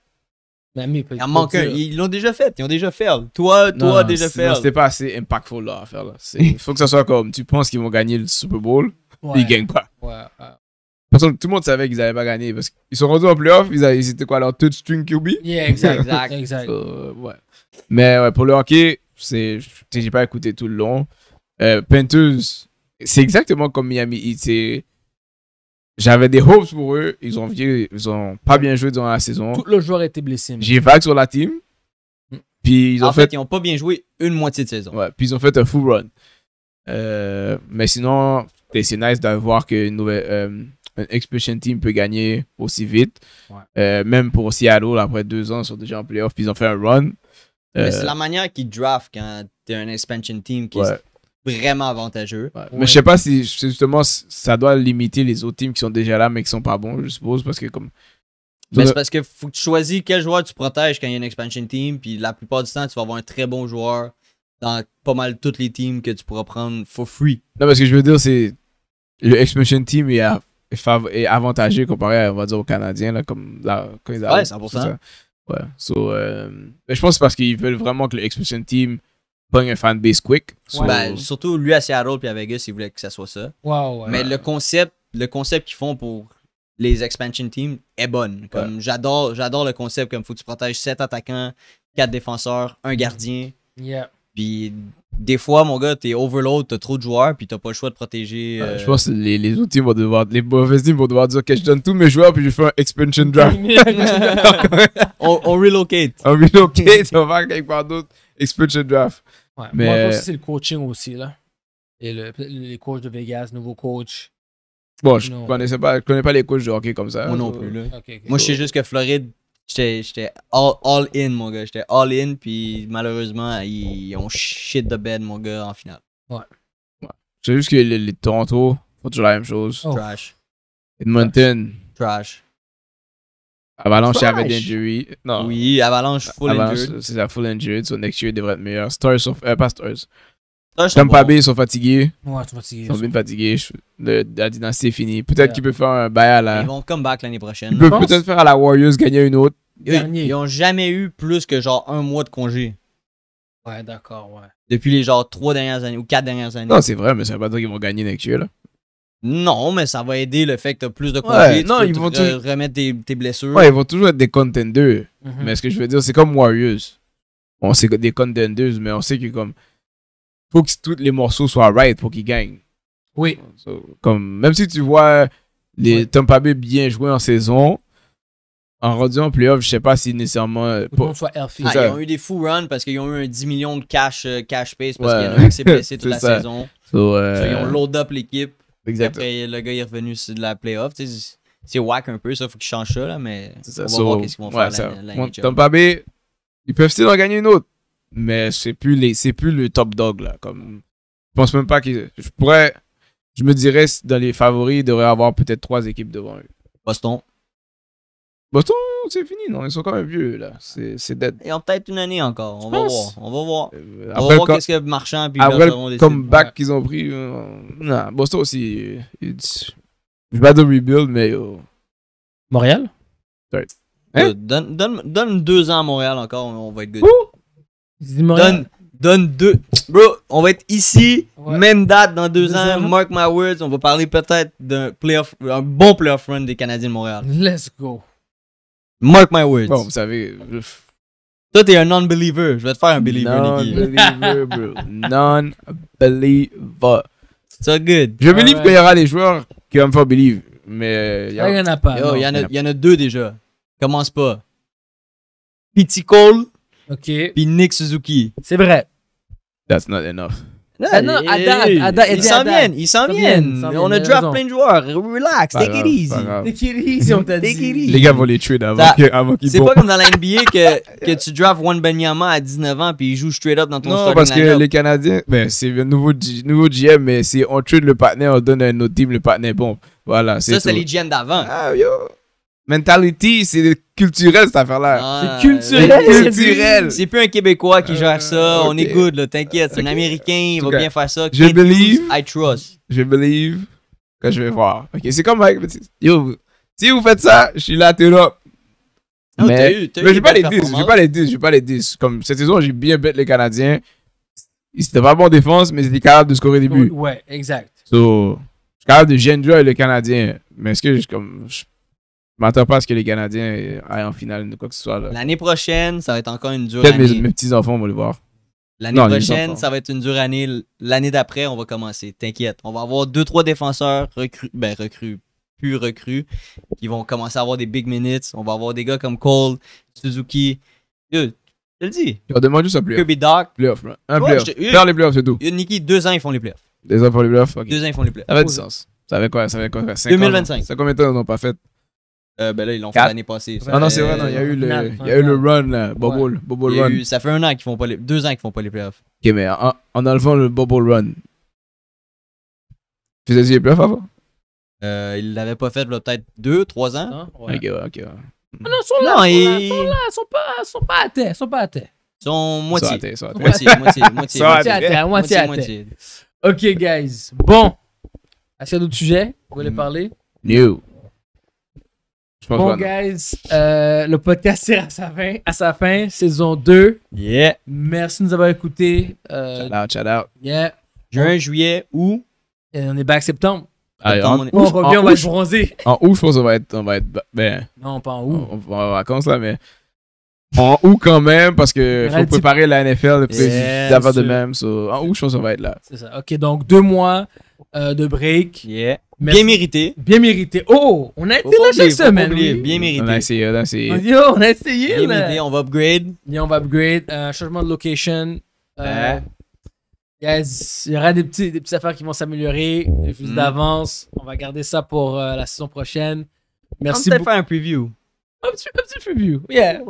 il en manque un. Ils l'ont déjà fait. Ils ont déjà fait. Toi, toi, déjà fait. C'était pas assez impactful là, à faire. Là. Il faut que ça soit comme tu penses qu'ils vont gagner le Super Bowl. Ils gagnent pas. Ouais, tout le monde savait qu'ils n'avaient pas gagné parce qu'ils sont rendus en playoff. Ils étaient quoi alors touch string QB exact, exact. exact. ouais. Mais ouais, pour le hockey, c'est, j'ai pas écouté tout le long. Euh, Penteuse, c'est exactement comme Miami Heat. J'avais des hopes pour eux. Ils ont, mhm. ils ont pas bien joué dans la saison. Tout le joueur était blessé. J'ai vague sur la team. Mhm. Puis ils ont en fait, ils ont pas bien joué une moitié de saison. Ouais, puis ils ont fait un full run. Euh, mais sinon, c'est nice d'avoir que nouvelle, euh, expansion team peut gagner aussi vite. Euh, même pour Seattle, après deux ans, ils sont déjà en playoff, puis ils ont fait un run. C'est la manière qu'ils draftent quand t'es un expansion team qui ouais vraiment avantageux. Mais je sais pas si justement ça doit limiter les autres teams qui sont déjà là mais qui sont pas bons, je suppose, parce que comme. Mais ben, c'est parce que faut que tu choisis quel joueur tu protèges quand il y a une expansion team, puis la plupart du temps, tu vas avoir un très bon joueur dans pas mal toutes les teams que tu pourras prendre for free. Non, parce que je veux dire, c'est. Le expansion team est, avantageux comparé, à, on va dire, aux Canadiens, là, comme quand ils arrivent. Ouais, 100%. Ouais. Euh, mais je pense que parce qu'ils veulent vraiment que le expansion team pogne un fanbase quick. Ben, surtout lui à Seattle puis à Vegas, il voulait que ça soit ça. Mais le concept, le concept qu'ils font pour les expansion teams est bon. Comme j'adore, j'adore le concept comme faut que tu protèges 7 attaquants, 4 défenseurs, un gardien. Puis des fois, mon gars, t'es overload, t'as trop de joueurs, puis t'as pas le choix de protéger. je euh, pense que les, les outils vont devoir, les mauvaises teams vont devoir dire que je donne tous mes joueurs, puis je fais un expansion draft. on, relocate. On relocate, on va quelque part d'autre. Expulsion draft. Moi, c'est le coaching aussi, là. Et le, les coachs de Vegas, nouveau coach. Bon, je ne pas, connais pas les coachs de hockey comme ça. Moi non euh, plus, Moi, je sais juste que Floride, j'étais all, all, in, mon gars. J'étais all in, puis malheureusement, ils, ont shit de bed, mon gars, en finale. Ouais. sais C'est juste que les, Toronto font toujours la même chose. Oh. Trash. Edmonton. Trash. Avalanche Red avait d'injury. Non. Oui, Avalanche full Avalanche, injured. C'est ça, full injured. So next year, devrait être meilleur. Stars, euh, pas Stars. Stars sont Tampa ils sont fatigués. Ouais, ils sont fatigués. Ils sont bien fatigués. Le, la dynastie est finie. Peut-être qu'ils peuvent faire un bail à la. Ils vont come back l'année prochaine. Ils peut-être faire à la Warriors gagner une autre. Ils, n'ont jamais eu plus que genre un mois de congé. Ouais, d'accord, ouais. Depuis les genre trois dernières années ou quatre dernières années. Non, c'est vrai, mais ça veut pas dire qu'ils vont gagner next year, là. Non, mais ça va aider le fait que tu as plus de quality, non, ils vont remettre tes, blessures. Ouais, ils vont toujours être des contenders. Mhm. Mais ce que je veux dire, c'est comme Warriors. On sait que des contenders, mais on sait que comme faut que tous les morceaux soient right pour qu'ils gagnent. Oui. comme, même si tu vois les oui. Tampa Bay bien jouer en saison, en rendu en playoff, je sais pas si nécessairement. Ah, ils ont eu des full runs parce qu'ils ont eu un 10 millions de cash, euh, cash pace parce qu'ils qu'il y en a un qui s'est blessé toute la saison. Euh, ils ont load up l'équipe exactement le gars il est revenu sur de la playoff. C'est whack un peu, ça, faut qu'il change ça, là, mais ça, on va voir qu'est-ce qu'ils vont faire. ils peuvent essayer en gagner une autre, mais c'est plus, le top dog, là. Comme, je pense même pas qu'ils. Je pourrais. Je me dirais, dans les favoris, il devrait avoir peut-être trois équipes devant eux. Boston. Boston, c'est fini. Non, ils sont quand même vieux, là. C'est dead. Ils ont peut-être une année encore. On va voir. On va voir. Euh, on va voir qu'est-ce que Marchand puis après le comeback qu'ils ont pris. Euh, non, Boston aussi. je pas de rebuild, mais. Oh. Montréal? Hein? Donne, donne, donne, deux ans à Montréal encore, on va être good. Donne, donne deux. Bro, on va être ici, même date dans deux, ans, ans. Mark my words, on va parler peut-être d'un playoff, un bon playoff run des Canadiens de Montréal. Let's go. Mark my words. Bon, vous savez. Toi, t'es un non-believer. Je vais te faire un believer, Nicky. Non-believer, bro. Non-believer. So good. Je believe right. qu'il y aura des joueurs qui vont me faire believe. Mais. Il ah, y, en a pas. Il y, y, en a deux déjà. Commence pas. Petit Cole. OK. Puis Nick Suzuki. C'est vrai. That's not enough. Non, ben non, Adam, Il ils s'en viennent, ils s'en viennent. On a draft plein de joueurs. Relax, take it easy. Take it easy, on t'a dit. Les gars vont les tuer avant qu'ils C'est pas comme dans la NBA que, que tu drafts Juan Benyama à 19 ans puis il joue straight up dans ton Non, parce que les Canadiens, ben, c'est le nouveau, nouveau GM, mais on trade le partenaire, on donne à autre team le partenaire bon. Voilà, c'est Ça, c'est les GM d'avant. Ah, yo. Mentality, c'est culturel cette affaire-là. Ah, c'est euh, culturel. C'est plus un Québécois qui gère ça. Euh, On est good, là. T'inquiète. C'est un Américain. Il va bien faire ça. Je believe. I trust. Je believe que je vais voir. Ok, c'est comme avec. Yo, si vous faites ça, je suis là, t'es là. Oh, mais, je eu, j'ai pas les 10, j'ai pas les 10, j'ai pas les 10. Comme cette saison, j'ai bien bête les Canadiens. Ils C'était pas bon défense, mais ils étaient capables de scorer des buts. Ouais, exact. So, je suis capable de gêner les Canadiens. Mais est-ce que je, comme, je je m'attends pas à ce que les Canadiens aillent en finale de quoi que ce soit. L'année prochaine, ça va être encore une dure Peut-être année. mes, petits-enfants vont le voir. L'année prochaine, ça va être une dure année. L'année d'après, on va commencer. T'inquiète. On va avoir deux, trois défenseurs recrues, ben recrues, plus recrues, qui vont commencer à avoir des big minutes. On va avoir des gars comme Cole, Suzuki. je te le dis. On demande juste un plus. Kirby Doc. Playoff, Un playoff. Faire les playoffs, c'est tout. Nicky, deux ans, ils font les playoffs. deux ans pour les playoffs, Deux ans, ils font les playoffs. Ça avait du sens. Ça avait quoi Ça avait quoi 2025. ça combien de temps ils n'ont pas fait euh, ben là, ils l'ont fait l'année passée. Ah Non, c'est vrai, non, il y a eu le, il y a eu le run, là, Bubble, ouais. run. Eu, ça fait un an qu'ils font pas les, deux ans qu'ils font pas les playoffs. Ok, mais en, en enlevant le Bubble run, faisais-tu les playoffs avant euh, Ils l'avaient pas fait, peut-être deux, trois ans. Hein? Ok, ok, Ah non, ils sont là, ils sont, là, sont sont pas, sont pas à terre, sont pas à terre. Sont moitié. Sont à sont Moitié, moitié, moitié. moitié à terre, moitié à terre. Ok, guys. Bon. Assez d'autres sujets, vous voulez mm. parler New bon, guys, euh, le podcast est à sa fin. À sa fin, saison 2. Yeah. Merci de nous avoir écoutés. Euh, shout out, out. Yeah. Juin, juillet, août. on est back septembre. on, revient, va ouf, être bronzé. En août, je pense qu'on va être. On va être ben, non, pas en août. On, va en vacances, mais. En août, quand même, parce qu'il faut préparer la NFL, d'avoir de même. en août, je pense qu'on va être là. C'est ça. OK, donc deux mois. Euh, de break. Bien mérité. Bien mérité. Oh, on a été là oh, chaque semaine. Bien mérité. On a essayé, on a essayé. on Bien mérité, on va upgrade. on va upgrade. Un euh, changement de location. Euh, ah. il y, aura des, petits, petites affaires qui vont s'améliorer. Des plus mm. d'avance. On va garder ça pour euh, la saison prochaine. Merci beaucoup. On peut faire un preview. Un petit, petit preview. Yeah.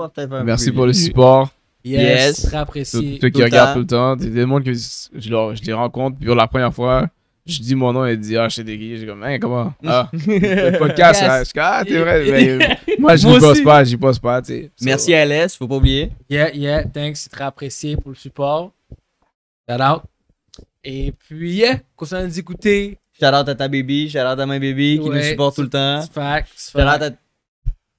Merci pour le support. Yes, très apprécié. Ceux, qui tota. regardent tout le temps, des gens que je, je les rencontre pour la première fois je dis mon nom, et elle dit, ah, c'est je suis déguisé. J'ai comme, hein, comment Ah, le podcast, yes. Je suis ah, t'es vrai. moi, je n'y bosse pas, j'y bosse pas, tu Merci à LS, faut pas oublier. Yeah, yeah, thanks, c'est très apprécié pour le support. Shout out. Et puis, yeah, qu'on s'en nous écouter. Shout out à ta baby, shout out à ma baby qui nous supporte tout le temps. Fact, shout out à.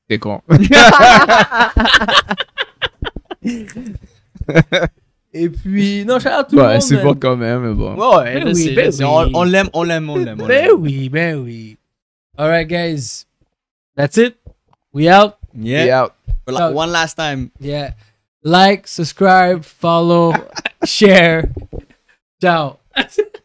T'es con. Et puis, non, shout tout le monde. c'est pas quand même, mais bon. Ouais, ben oui, ben oui. On, l'aime, on l'aime, on l'aime. Ben oui, ben oui. Alright, guys. That's it. We out. Yeah. We out. For like one last time. Yeah. Like, subscribe, follow, share. Ciao.